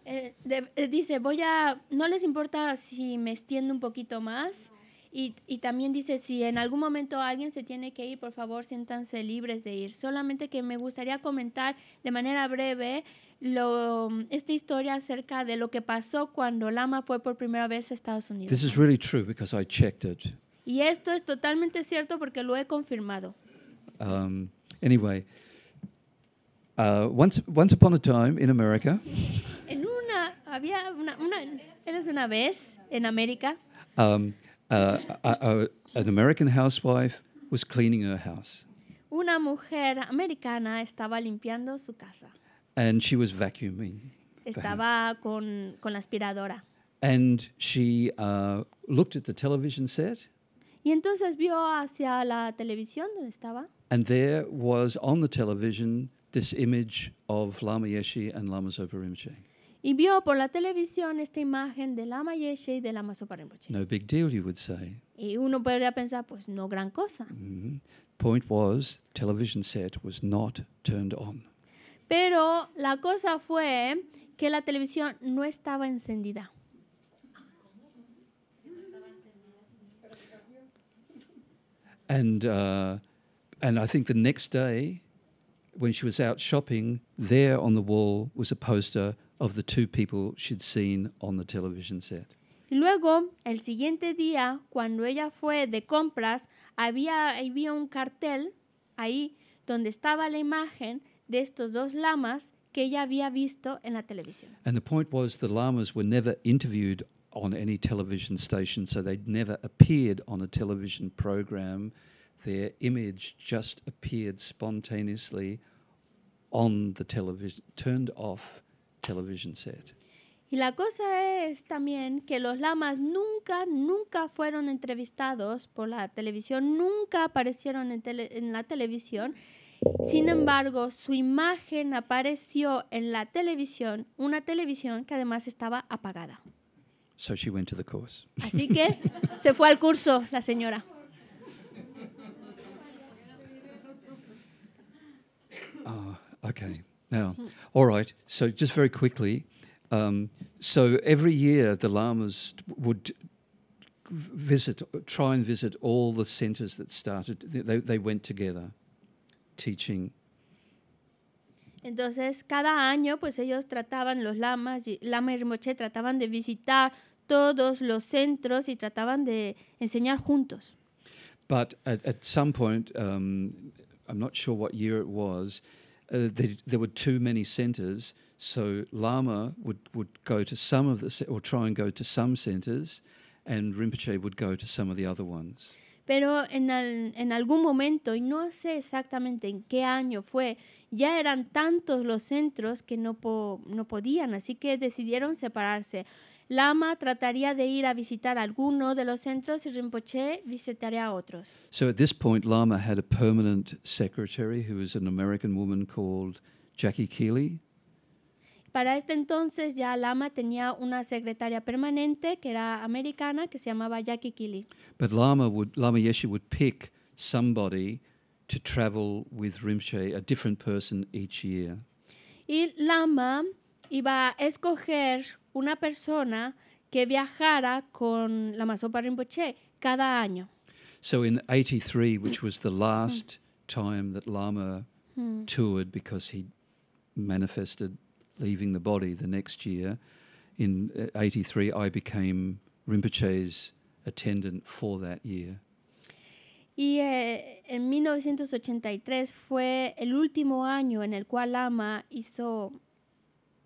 Eh, de, eh, dice, voy a, no les importa si me extiendo un poquito más. Y, y, también dice, si en algún momento alguien se tiene que ir, por favor, siéntanse libres de ir. Solamente que me gustaría comentar de manera breve lo, esta historia acerca de lo que pasó cuando Lama fue por primera vez a Estados Unidos. This is really true because I checked it. Y esto es totalmente cierto porque lo he confirmado. Um, anyway, uh, once, once upon a time in America. [LAUGHS] en una, había una, una, eres una vez en América. Um, uh, uh, an American housewife was cleaning her house. Una mujer americana estaba limpiando su casa. And she was vacuuming. Estaba con, con la aspiradora. And she uh, looked at the television set. Y entonces vio hacia la televisión donde estaba. Y vio por la televisión esta imagen de Lama Yeshe y de Lama Zopa Rinpoche. No big deal, you would say. Y uno podría pensar, pues no gran cosa. Mm-hmm. Point was, television set was not turned on. Pero la cosa fue que la televisión no estaba encendida. And, uh, and I think the next day, when she was out shopping, there on the wall was a poster of the two people she'd seen on the television set. Luego, el siguiente día, cuando ella fue de compras, había, había un cartel ahí donde estaba la imagen de estos dos lamas que ella había visto en la televisión. And the point was the lamas were never interviewed on any television station, so never appeared on a television program. Their image just appeared spontaneously on the turned off television set. Y la cosa es también que los lamas nunca, nunca fueron entrevistados por la televisión, nunca aparecieron en la televisión. Sin embargo, su imagen apareció en la televisión, una televisión que además estaba apagada. So she went to the course. Así que se fue al curso la señora. Ah, okay. Now, all right. So just very quickly. Um, so every year the lamas would visit, try and visit all the centers that started. They, they went together, teaching Entonces, cada año, pues ellos trataban, los lamas, lama y rimoche, trataban de visitar todos los centros y trataban de enseñar juntos. But at, at some point, um, I'm not sure what year it was, uh, there were too many centers, so Lama would, would go to some of the, or try and go to some centers, and Rinpoche would go to some of the other ones. Pero en, al, en algún momento, y no sé exactamente en qué año fue, ya eran tantos los centros que no, podían, así que decidieron separarse. Lama trataría de ir a visitar alguno de los centros y Rinpoche visitaría otros. So at this point, Lama had a permanent secretary who was an American woman called Jackie Para este entonces ya Lama tenía una secretaria permanente que era americana que se llamaba Jackie Keeley. But Lama would Lama would pick somebody to travel with Rinpoche, a different person each year. Y Lama iba a escoger una persona que viajara con Lama Sopa Rinpoche cada año. So in 83, which was the last time that Lama hmm. toured because he manifested leaving the body the next year, in 83 I became Rinpoche's attendant for that year. Y eh, en 1983 fue el último año en el cual Lama hizo,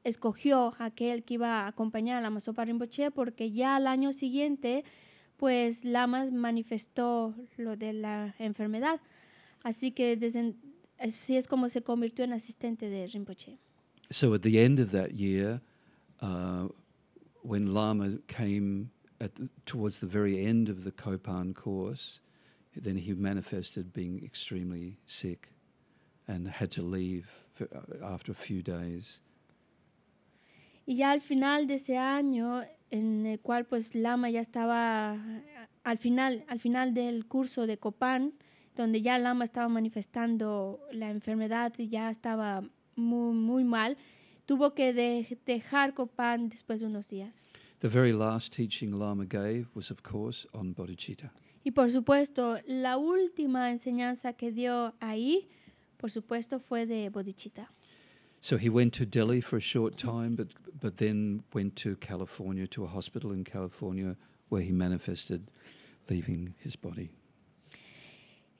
escogió a aquel que iba a acompañar a Lama Sopa Rinpoche porque ya al año siguiente, pues Lama manifestó lo de la enfermedad. Así que así es como se convirtió en asistente de Rinpoche. So at the end of that year, uh, when Lama came towards the very end of the Copan course, then he manifested being extremely sick and had to leave for, uh, after a few days. Y ya al final de ese año, en el cual pues Lama ya estaba uh, al final, al final del curso de Copán, donde ya Lama estaba manifestando la enfermedad y ya estaba muy, muy mal, tuvo que de dejar Copán después de unos días. The very last teaching Lama gave was, of course, on bodhicitta. Y por supuesto, la última enseñanza que dio ahí, por supuesto, fue de bodhicitta. So he went to Delhi for a short time, but, but then went to California, to a hospital in California, where he manifested leaving his body.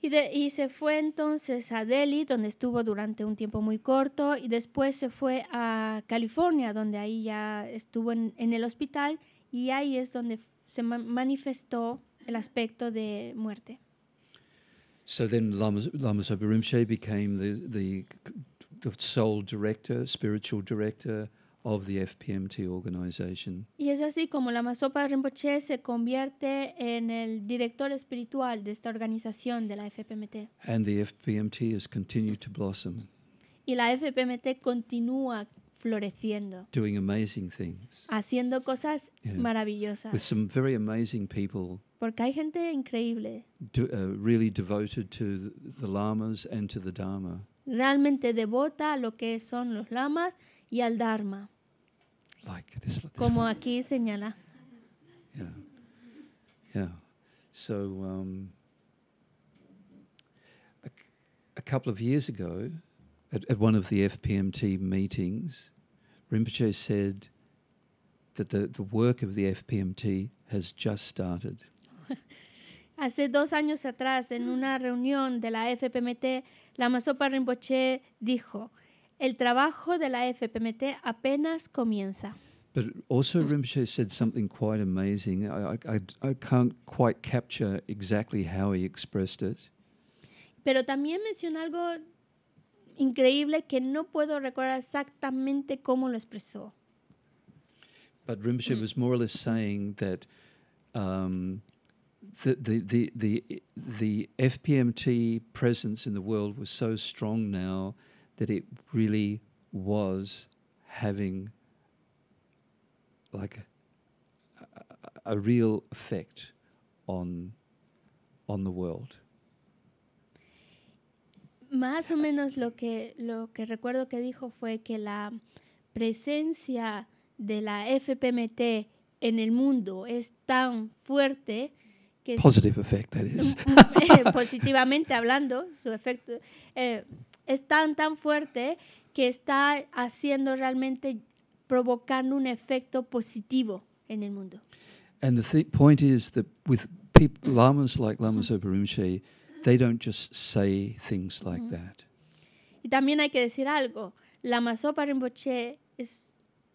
Y, de, se fue entonces a Delhi, donde estuvo durante un tiempo muy corto, y después se fue a California, donde ahí ya estuvo en, el hospital, y ahí es donde se manifestó el aspecto de muerte. So then Lama, Lama Sopa Rinpoche became the, the, the sole director, spiritual director of the FPMT organization. Y es así como Lama Sopa Rinpoche se convierte en el director espiritual de esta organización de la FPMT. And the FPMT has continued to blossom. Y la FPMT continúa floreciendo, doing amazing things, haciendo cosas maravillosas, with some very amazing people. Porque hay gente increíble, uh, really devoted to the, lamas and to the dharma. Realmente devota a lo que son los lamas y al dharma. Like this, this Como aquí señala. Yeah. Yeah. So um, a couple of years ago. at, at one of the FPMT meetings, Rinpoche said that the, the work of the FPMT has just started. [LAUGHS] Hace dos años atrás, en una reunión de la FPMT, la Masopa Rinpoche dijo, el trabajo de la FPMT apenas comienza. But also Rinpoche said something quite amazing. I, I, I can't quite capture exactly how he expressed it. Pero también mencionó algo increíble que no puedo recordar exactamente cómo lo expresó. But Rinpoche mm. was more or less saying that um, the, the, the, the, the FPMT presence in the world was so strong now that it really was having like a, a, a real effect on on the world. Más o menos lo que, lo que recuerdo que dijo fue que la presencia de la FPMT en el mundo es tan fuerte que Positive effect, that is. [LAUGHS] Eh, positivamente hablando su efecto eh, es tan tan fuerte que está haciendo realmente provocando un efecto positivo en el mundo. And the point is that with mm. lamas like Lama They don't just say things like that. Y también hay que decir algo. La Masopa Rinpoche es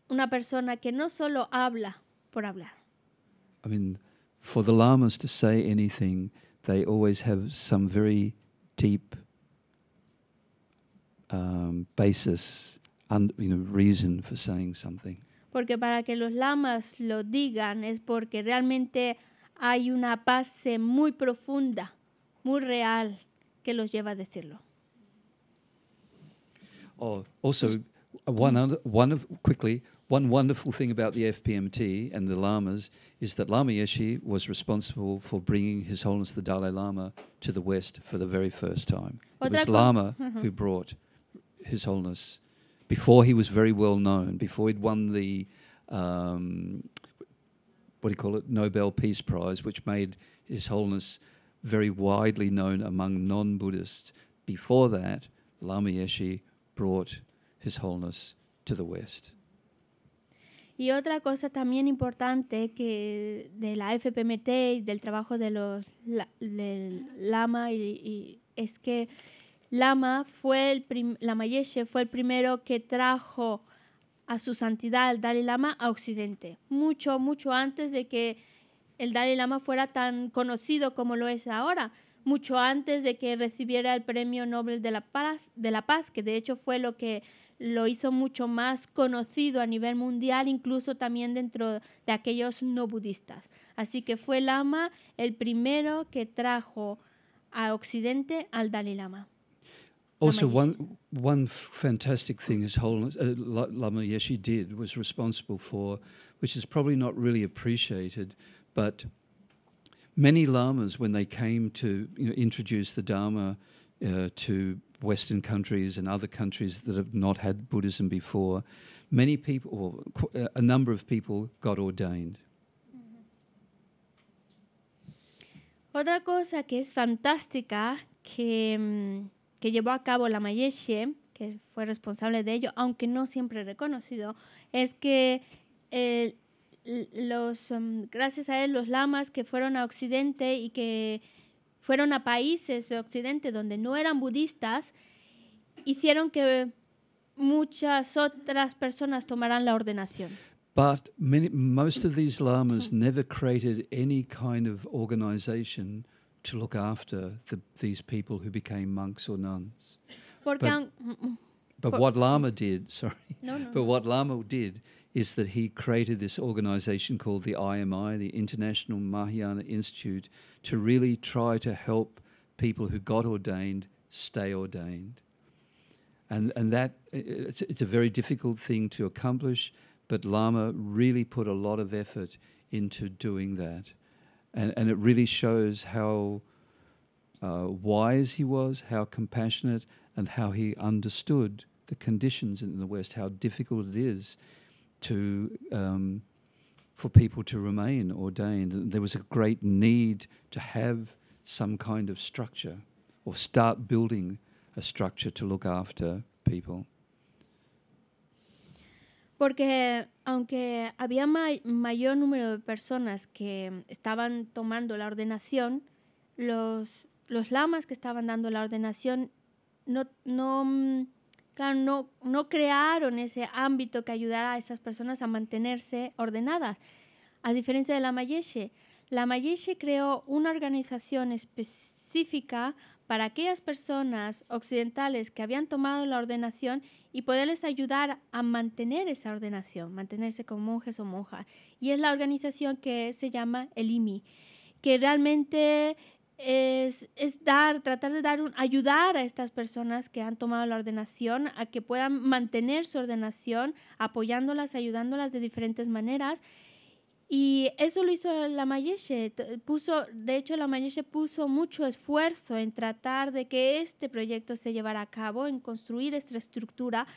una persona que no solo habla por hablar. I mean, for the lamas to say anything, they always have some very deep um, basis, and you know, reason for saying something. Porque para que los lamas lo digan es porque realmente hay una base muy profunda muy real que los lleva a decirlo. Oh, also, one other, one of, quickly, one wonderful thing about the FPMT and the lamas is that Lama Yeshe was responsible for bringing His Holiness the Dalai Lama to the West for the very first time. it was Lama uh [LAUGHS] -huh. who brought His Holiness before he was very well known, before he'd won the um, what do you call it Nobel Peace Prize, which made His Holiness very widely known among non Buddhists. Before that, Lama brought His Wholeness to the West. Y otra cosa también importante que de la FPMT y del trabajo de los la, del Lama y, y, es que Lama fue el prim, Lama fue el primero que trajo a su santidad el Dalai Lama a Occidente, mucho mucho antes de que el Dalai Lama fuera tan conocido como lo es ahora, mucho antes de que recibiera el Premio Nobel de la Paz, que de hecho fue lo que lo hizo mucho más conocido a nivel mundial, incluso también dentro de aquellos no budistas. Así que fue Lama el primero que trajo a Occidente al Dalai Lama. Also, one, fantastic thing His Holiness uh, Lama. did was responsible for, which is probably not really appreciated, But many lamas, when they came to you know, introduce the Dharma uh, to Western countries and other countries that have not had Buddhism before, many people, or uh, a number of people, got ordained. Mm-hmm. Otra cosa que es fantástica que, mm, que llevó a cabo la Mayeshe, que fue responsable de ello, aunque no siempre reconocido, es que el, los, em, gracias a él, los lamas que fueron a Occidente y que fueron a países de Occidente donde no eran budistas, hicieron que muchas otras personas tomaran la ordenación. But many, most of these lamas never created any kind of organization to look after these people who became monks or nuns. Porque but, mm, mm, but what Lama did, [LAUGHS] sorry, no, no. but what Lama did is that he created this organization called the IMI, the International Mahayana Institute, to really try to help people who got ordained stay ordained. And, and that, it's, it's a very difficult thing to accomplish, but Lama really put a lot of effort into doing that. And, and it really shows how uh, wise he was, how compassionate, and how he understood the conditions in the West, how difficult it is to um, for people to remain ordained. There was a great need to have some kind of structure or start building a structure to look after people. Porque aunque había ma mayor número de personas que estaban tomando la ordenación, los, los lamas que estaban dando la ordenación no, no mm, claro, no, no crearon ese ámbito que ayudara a esas personas a mantenerse ordenadas. A diferencia de la Mayeshe, la Mayeshe creó una organización específica para aquellas personas occidentales que habían tomado la ordenación y poderles ayudar a mantener esa ordenación, mantenerse como monjes o monjas. Y es la organización que se llama el IMI, que realmente es, dar, tratar de dar un, ayudar a estas personas que han tomado la ordenación a que puedan mantener su ordenación, apoyándolas, ayudándolas de diferentes maneras. Y eso lo hizo la Mayeshe. Puso, de hecho, la Mayeshe puso mucho esfuerzo en tratar de que este proyecto se llevara a cabo, en construir esta estructura,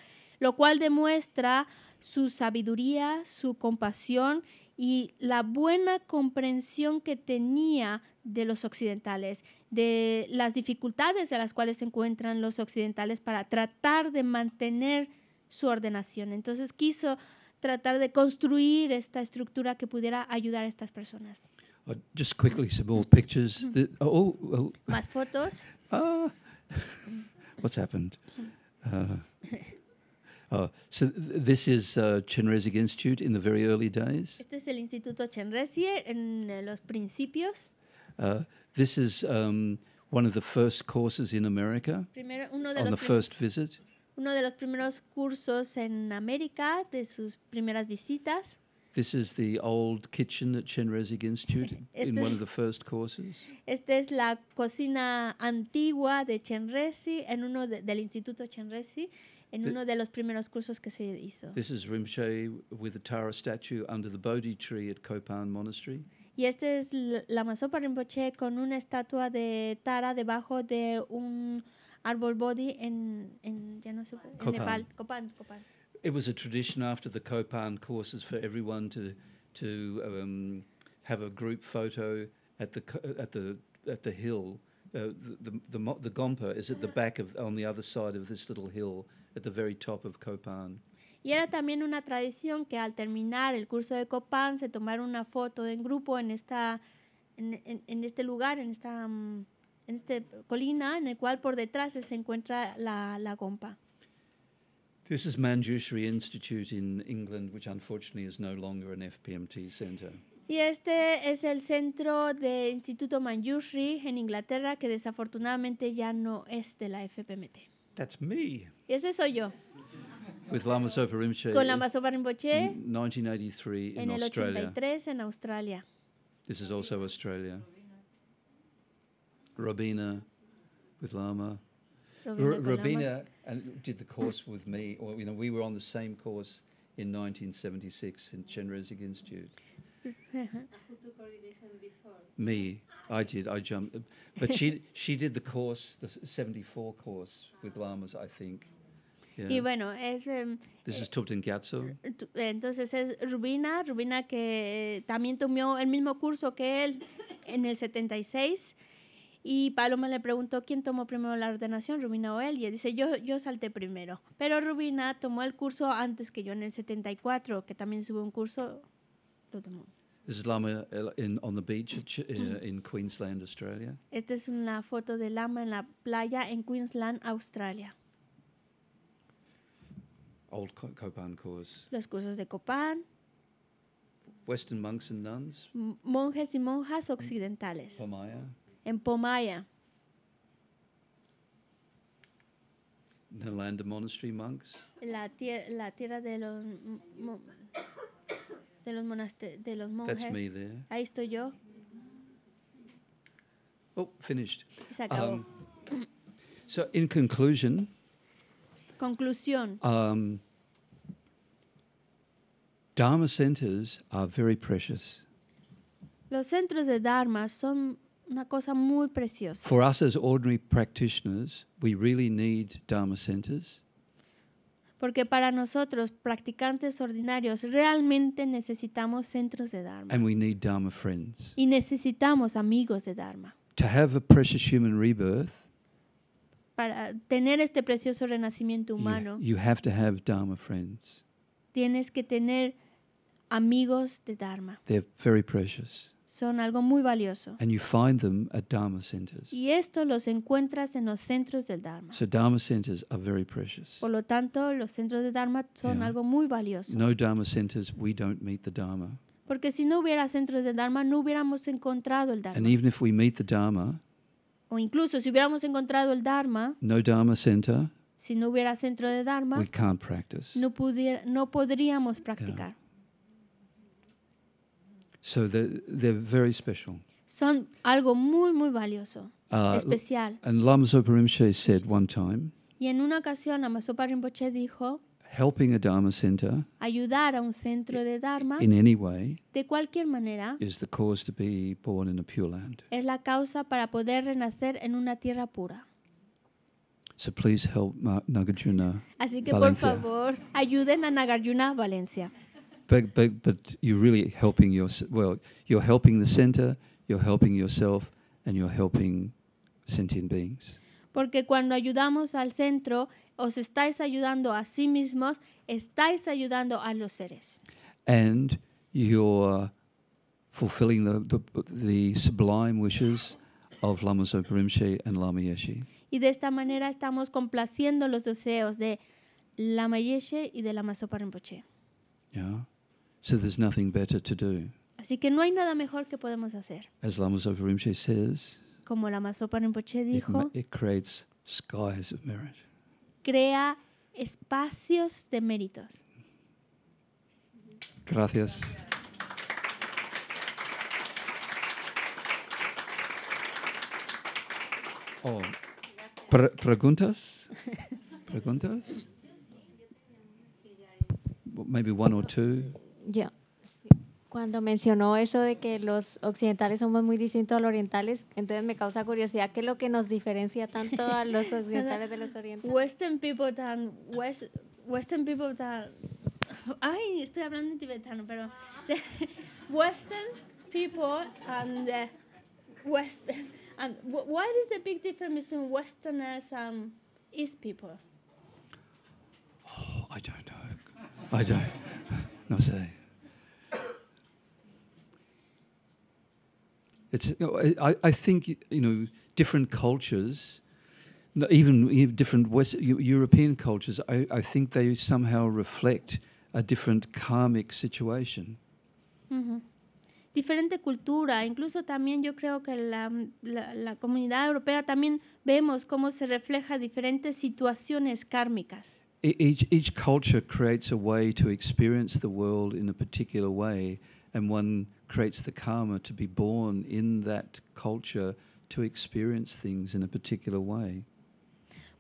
lo cual demuestra su sabiduría, su compasión y la buena comprensión que tenía de los occidentales, de las dificultades a las cuales se encuentran los occidentales para tratar de mantener su ordenación. Entonces quiso tratar de construir esta estructura que pudiera ayudar a estas personas. Uh, just quickly, some more pictures. Oh, oh. Más fotos. Ah, [LAUGHS] what's happened? Uh, [LAUGHS] Uh, so this is uh, Chenrezig Institute in the very early days. Este es el Instituto Chenrezigue en eh, los principios. Uh, this is um, one of the first courses in America Primero, on the first visit. Uno de los primeros cursos en América de sus primeras visitas. This is the old kitchen at Chenrezig Institute [LAUGHS] in one of the first courses. Esta es la cocina antigua de Chenrezig en uno de, del Instituto Chenrezig en uno de los primeros cursos que se hizo. This is Rinpoche with the Tara statue under the Bodhi tree at Copan Monastery. Y este es Lamasopa Rinpoche con una estatua de Tara debajo de un árbol Bodhi en, en, ya no supe, Copan. en Nepal, Copan, Copan. It was a tradition after the Copan courses for everyone to to um, have a group photo at the at the at the hill. Uh, the, the, the, the gompa is at the back of on the other side of this little hill Y era también una tradición que al terminar el curso de Copan se tomara una foto en grupo en, esta, en, este lugar, en esta, mm, en esta colina, en el cual por detrás se encuentra la, la gompa. This is Institute in England, which unfortunately is no longer an FPMT Y este es el centro de Instituto Manjushri en Inglaterra, que desafortunadamente ya no es de la FPMT. That's me. Ese soy yo. With Lama Sopa Rinpoche. Con Lama Sopa Rinpoche. 1983 en in el Australia. 83 en Australia. This is also Australia. Robina with Lama. Robina, R- Robina and uh, did the course with me, or you know, we were on the same course in 1976 in Chenrezig Institute. Me, I did. I jumped, but she [LAUGHS] she did the course, the '74 course with ah. lamas, I think. Y bueno, es. Em, This eh, is Entonces es Rubina, Rubina que también tomó el mismo curso que él en el 76. Y Paloma le preguntó quién tomó primero la ordenación, Rubina o él. Y él dice, yo, yo salté primero. Pero Rubina tomó el curso antes que yo en el 74, que también subió un curso This eh, in, on the beach eh, mm-hmm. in Queensland, Australia. Esta es una foto de lama en la playa en Queensland, Australia. Old Copan course. Los cursos de Copan. Western monks and nuns. monjes y monjas occidentales. Pomaya. En Pomaya. land of Monastery monks. La, la tierra de los... de los, de los monjes. That's me there. Ahí estoy yo. Oh, finished. Se acabó. Um, so, in conclusion, conclusión, um, Dharma centers are very precious. Los centros de Dharma son una cosa muy preciosa. For us as ordinary practitioners, we really need Dharma centers. porque para nosotros, practicantes ordinarios, realmente necesitamos centros de Dharma. Y necesitamos amigos de Dharma. para tener este precioso renacimiento humano, Tienes que tener amigos de Dharma. They're very precious son algo muy valioso. Y esto los encuentras en los centros del Dharma. So Dharma centers are very precious. Por lo tanto, los centros de Dharma son algo muy valioso. No Dharma centers, we don't meet the Dharma. Porque si no hubiera centros de Dharma, no hubiéramos encontrado el Dharma. o incluso si hubiéramos encontrado el Dharma, no Dharma center, si no hubiera centro de Dharma, No, pudier, no podríamos practicar. So they're, they're very special. Son algo muy, muy valioso, uh, especial. And Lama Sopa Rinpoche said one time, y en una ocasión Lama Sopa Rinpoche dijo, helping a Dharma center ayudar a un centro de Dharma in any way de cualquier manera is the cause to be born in a pure land. es la causa para poder renacer en una tierra pura. So please help Nagarjuna Así que Valencia. por favor, ayuden a Nagarjuna Valencia. But, but, but you're really helping your, well, you're helping the center, you're helping yourself, and you're helping sentient beings. Porque cuando ayudamos al centro, os estáis ayudando a sí mismos, estáis ayudando a los seres. And you're fulfilling the, the, the sublime wishes of Lama Zopa and Lama Yeshe. Y de esta manera estamos complaciendo los deseos de Lama Yeshe y de Lama Zopa Rinpoche. Yeah. So there's nothing better to do. Así que no hay nada mejor que podemos hacer. As Lama Sopa Rinpoche says, Como Lama Sopa Rinpoche it, dijo, it creates skies of merit. crea espacios de méritos. Gracias. Oh, pre- preguntas? [LAUGHS] Preguntas? Maybe one or two. Yo, cuando mencionó eso de que los occidentales somos muy distintos a los orientales, entonces me causa curiosidad qué es lo que nos diferencia tanto a los [LAUGHS] occidentales de los orientales. Western people tan Western people tan Ay, estoy hablando en tibetano, pero [LAUGHS] Western people and Western West and what is the big difference between Westerners and East people? Oh, I don't know. I don't. [LAUGHS] No sé. It's, I, I think, you know, different cultures, even different West European cultures, I, I think they somehow reflect a different karmic situation. Uh mm-hmm. -huh. Diferente cultura, incluso también yo creo que la, la, la, comunidad europea también vemos cómo se refleja diferentes situaciones kármicas. Each, each culture creates a way to experience the world in a particular way and one creates the karma to be born in that culture to experience things in a particular way.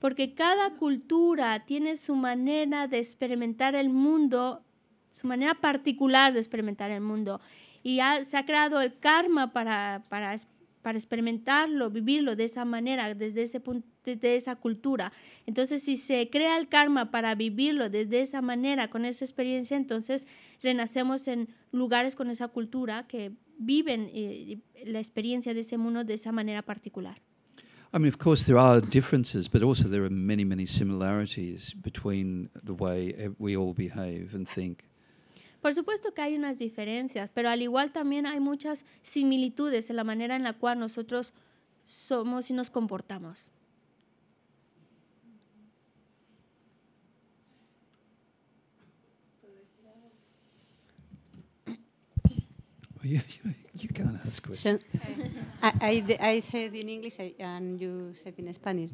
Porque cada cultura tiene su manera de experimentar el mundo, su manera particular de experimentar el mundo. Y ha, se ha creado el karma para, para para experimentarlo, vivirlo de esa manera, desde, ese punto, de esa cultura. Entonces, si se crea el karma para vivirlo desde esa manera, con esa experiencia, entonces renacemos en lugares con esa cultura que viven eh, la experiencia de ese mundo de esa manera particular. I of course, there are differences, but also there are many, many similarities between the way e-, we all behave and think. Por supuesto que hay unas diferencias, pero al igual también hay muchas similitudes en la manera en la cual nosotros somos y nos comportamos. Spanish,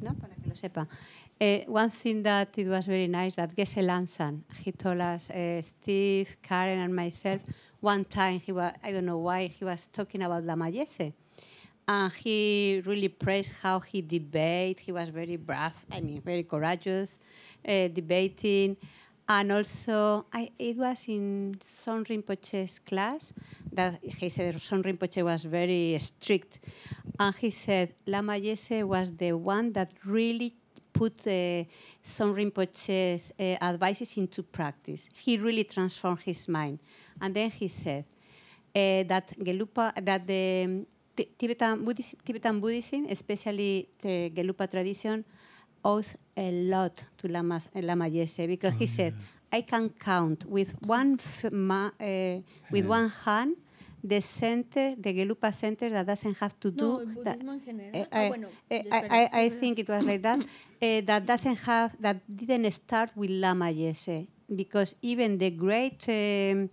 ¿no? Uh, one thing that it was very nice that Gessel Lansan, he told us, uh, Steve, Karen, and myself, one time he was, I don't know why, he was talking about La Mayese. And he really praised how he debated. He was very brave, I mean, very courageous, uh, debating. And also, I, it was in Son Rinpoche's class that he said Son Rinpoche was very strict. And he said, Lama Yese was the one that really put uh, some Rinpoche's uh, advices into practice. He really transformed his mind. And then he said uh, that Gelupa, that the um, Tibetan Buddhism, Tibetan Buddhism, especially the Gelupa tradition, owes a lot to Lama, Lama Yese because oh, he yeah. said, I can count with one, uh, with one hand the center, the Gelupa center, that doesn't have to do. No, that, uh, I, oh, bueno, I, I, I, think it was like that. Uh, [COUGHS] that doesn't have, that didn't start with Lama Yeshe, because even the great um,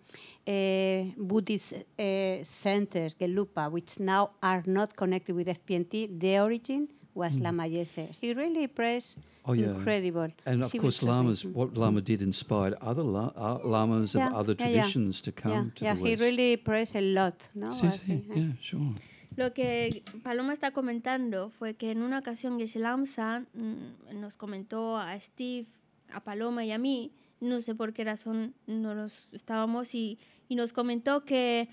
uh, Buddhist centers, Gelupa, which now are not connected with FPNT, the origin was Yese. Mm. He really praised oh, yeah. incredible. And of course, lamas, what mm-hmm. Lama did inspired other uh, lamas of other traditions to come to he really impressed a lot. No? Sí, sí, ¿eh? yeah, sure. Lo que Paloma está comentando fue que en una ocasión Geshe Lamsa mm, nos comentó a Steve, a Paloma y a mí, no sé por qué razón no nos estábamos, y nos comentó que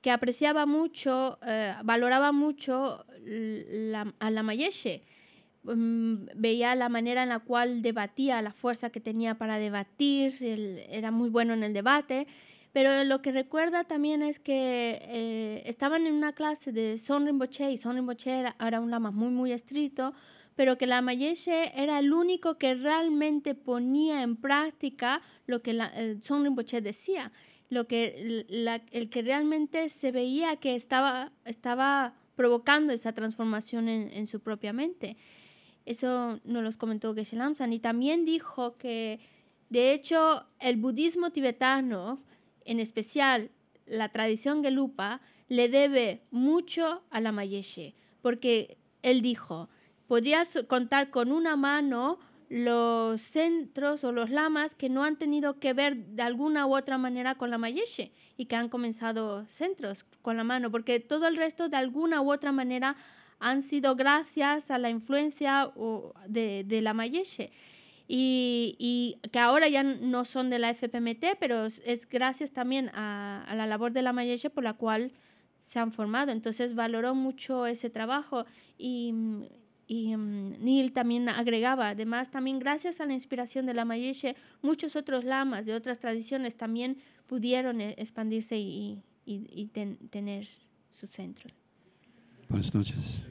que apreciaba mucho, eh, valoraba mucho a la mayeshe. Mm, veía la manera en la cual debatía, la fuerza que tenía para debatir, era muy bueno en el debate. Pero lo que recuerda también es que eh, estaban en una clase de Son Rinpoche y Son Rinpoche era, un lama muy, muy estricto, pero que la mayeshe era el único que realmente ponía en práctica lo que la, eh, Son Rinpoche decía lo que, el que realmente se veía que estaba, estaba provocando esa transformación en, su propia mente. Eso nos los comentó Geshe Lamsan. Y también dijo que, de hecho, el budismo tibetano, en especial la tradición Gelupa, le debe mucho a la Mayeshe, porque él dijo, podrías contar con una mano los centros o los lamas que no han tenido que ver de alguna u otra manera con la mayeshe y que han comenzado centros con la mano, porque todo el resto de alguna u otra manera han sido gracias a la influencia de, de la mayeshe. Y, y, que ahora ya no son de la FPMT, pero es gracias también a, a la labor de la mayeshe por la cual se han formado. Entonces valoró mucho ese trabajo y, y mm, Neil también agregaba, además, también gracias a la inspiración de la Mayeshe, muchos otros lamas de otras tradiciones también pudieron eh, expandirse y, tener su centro. Buenas noches.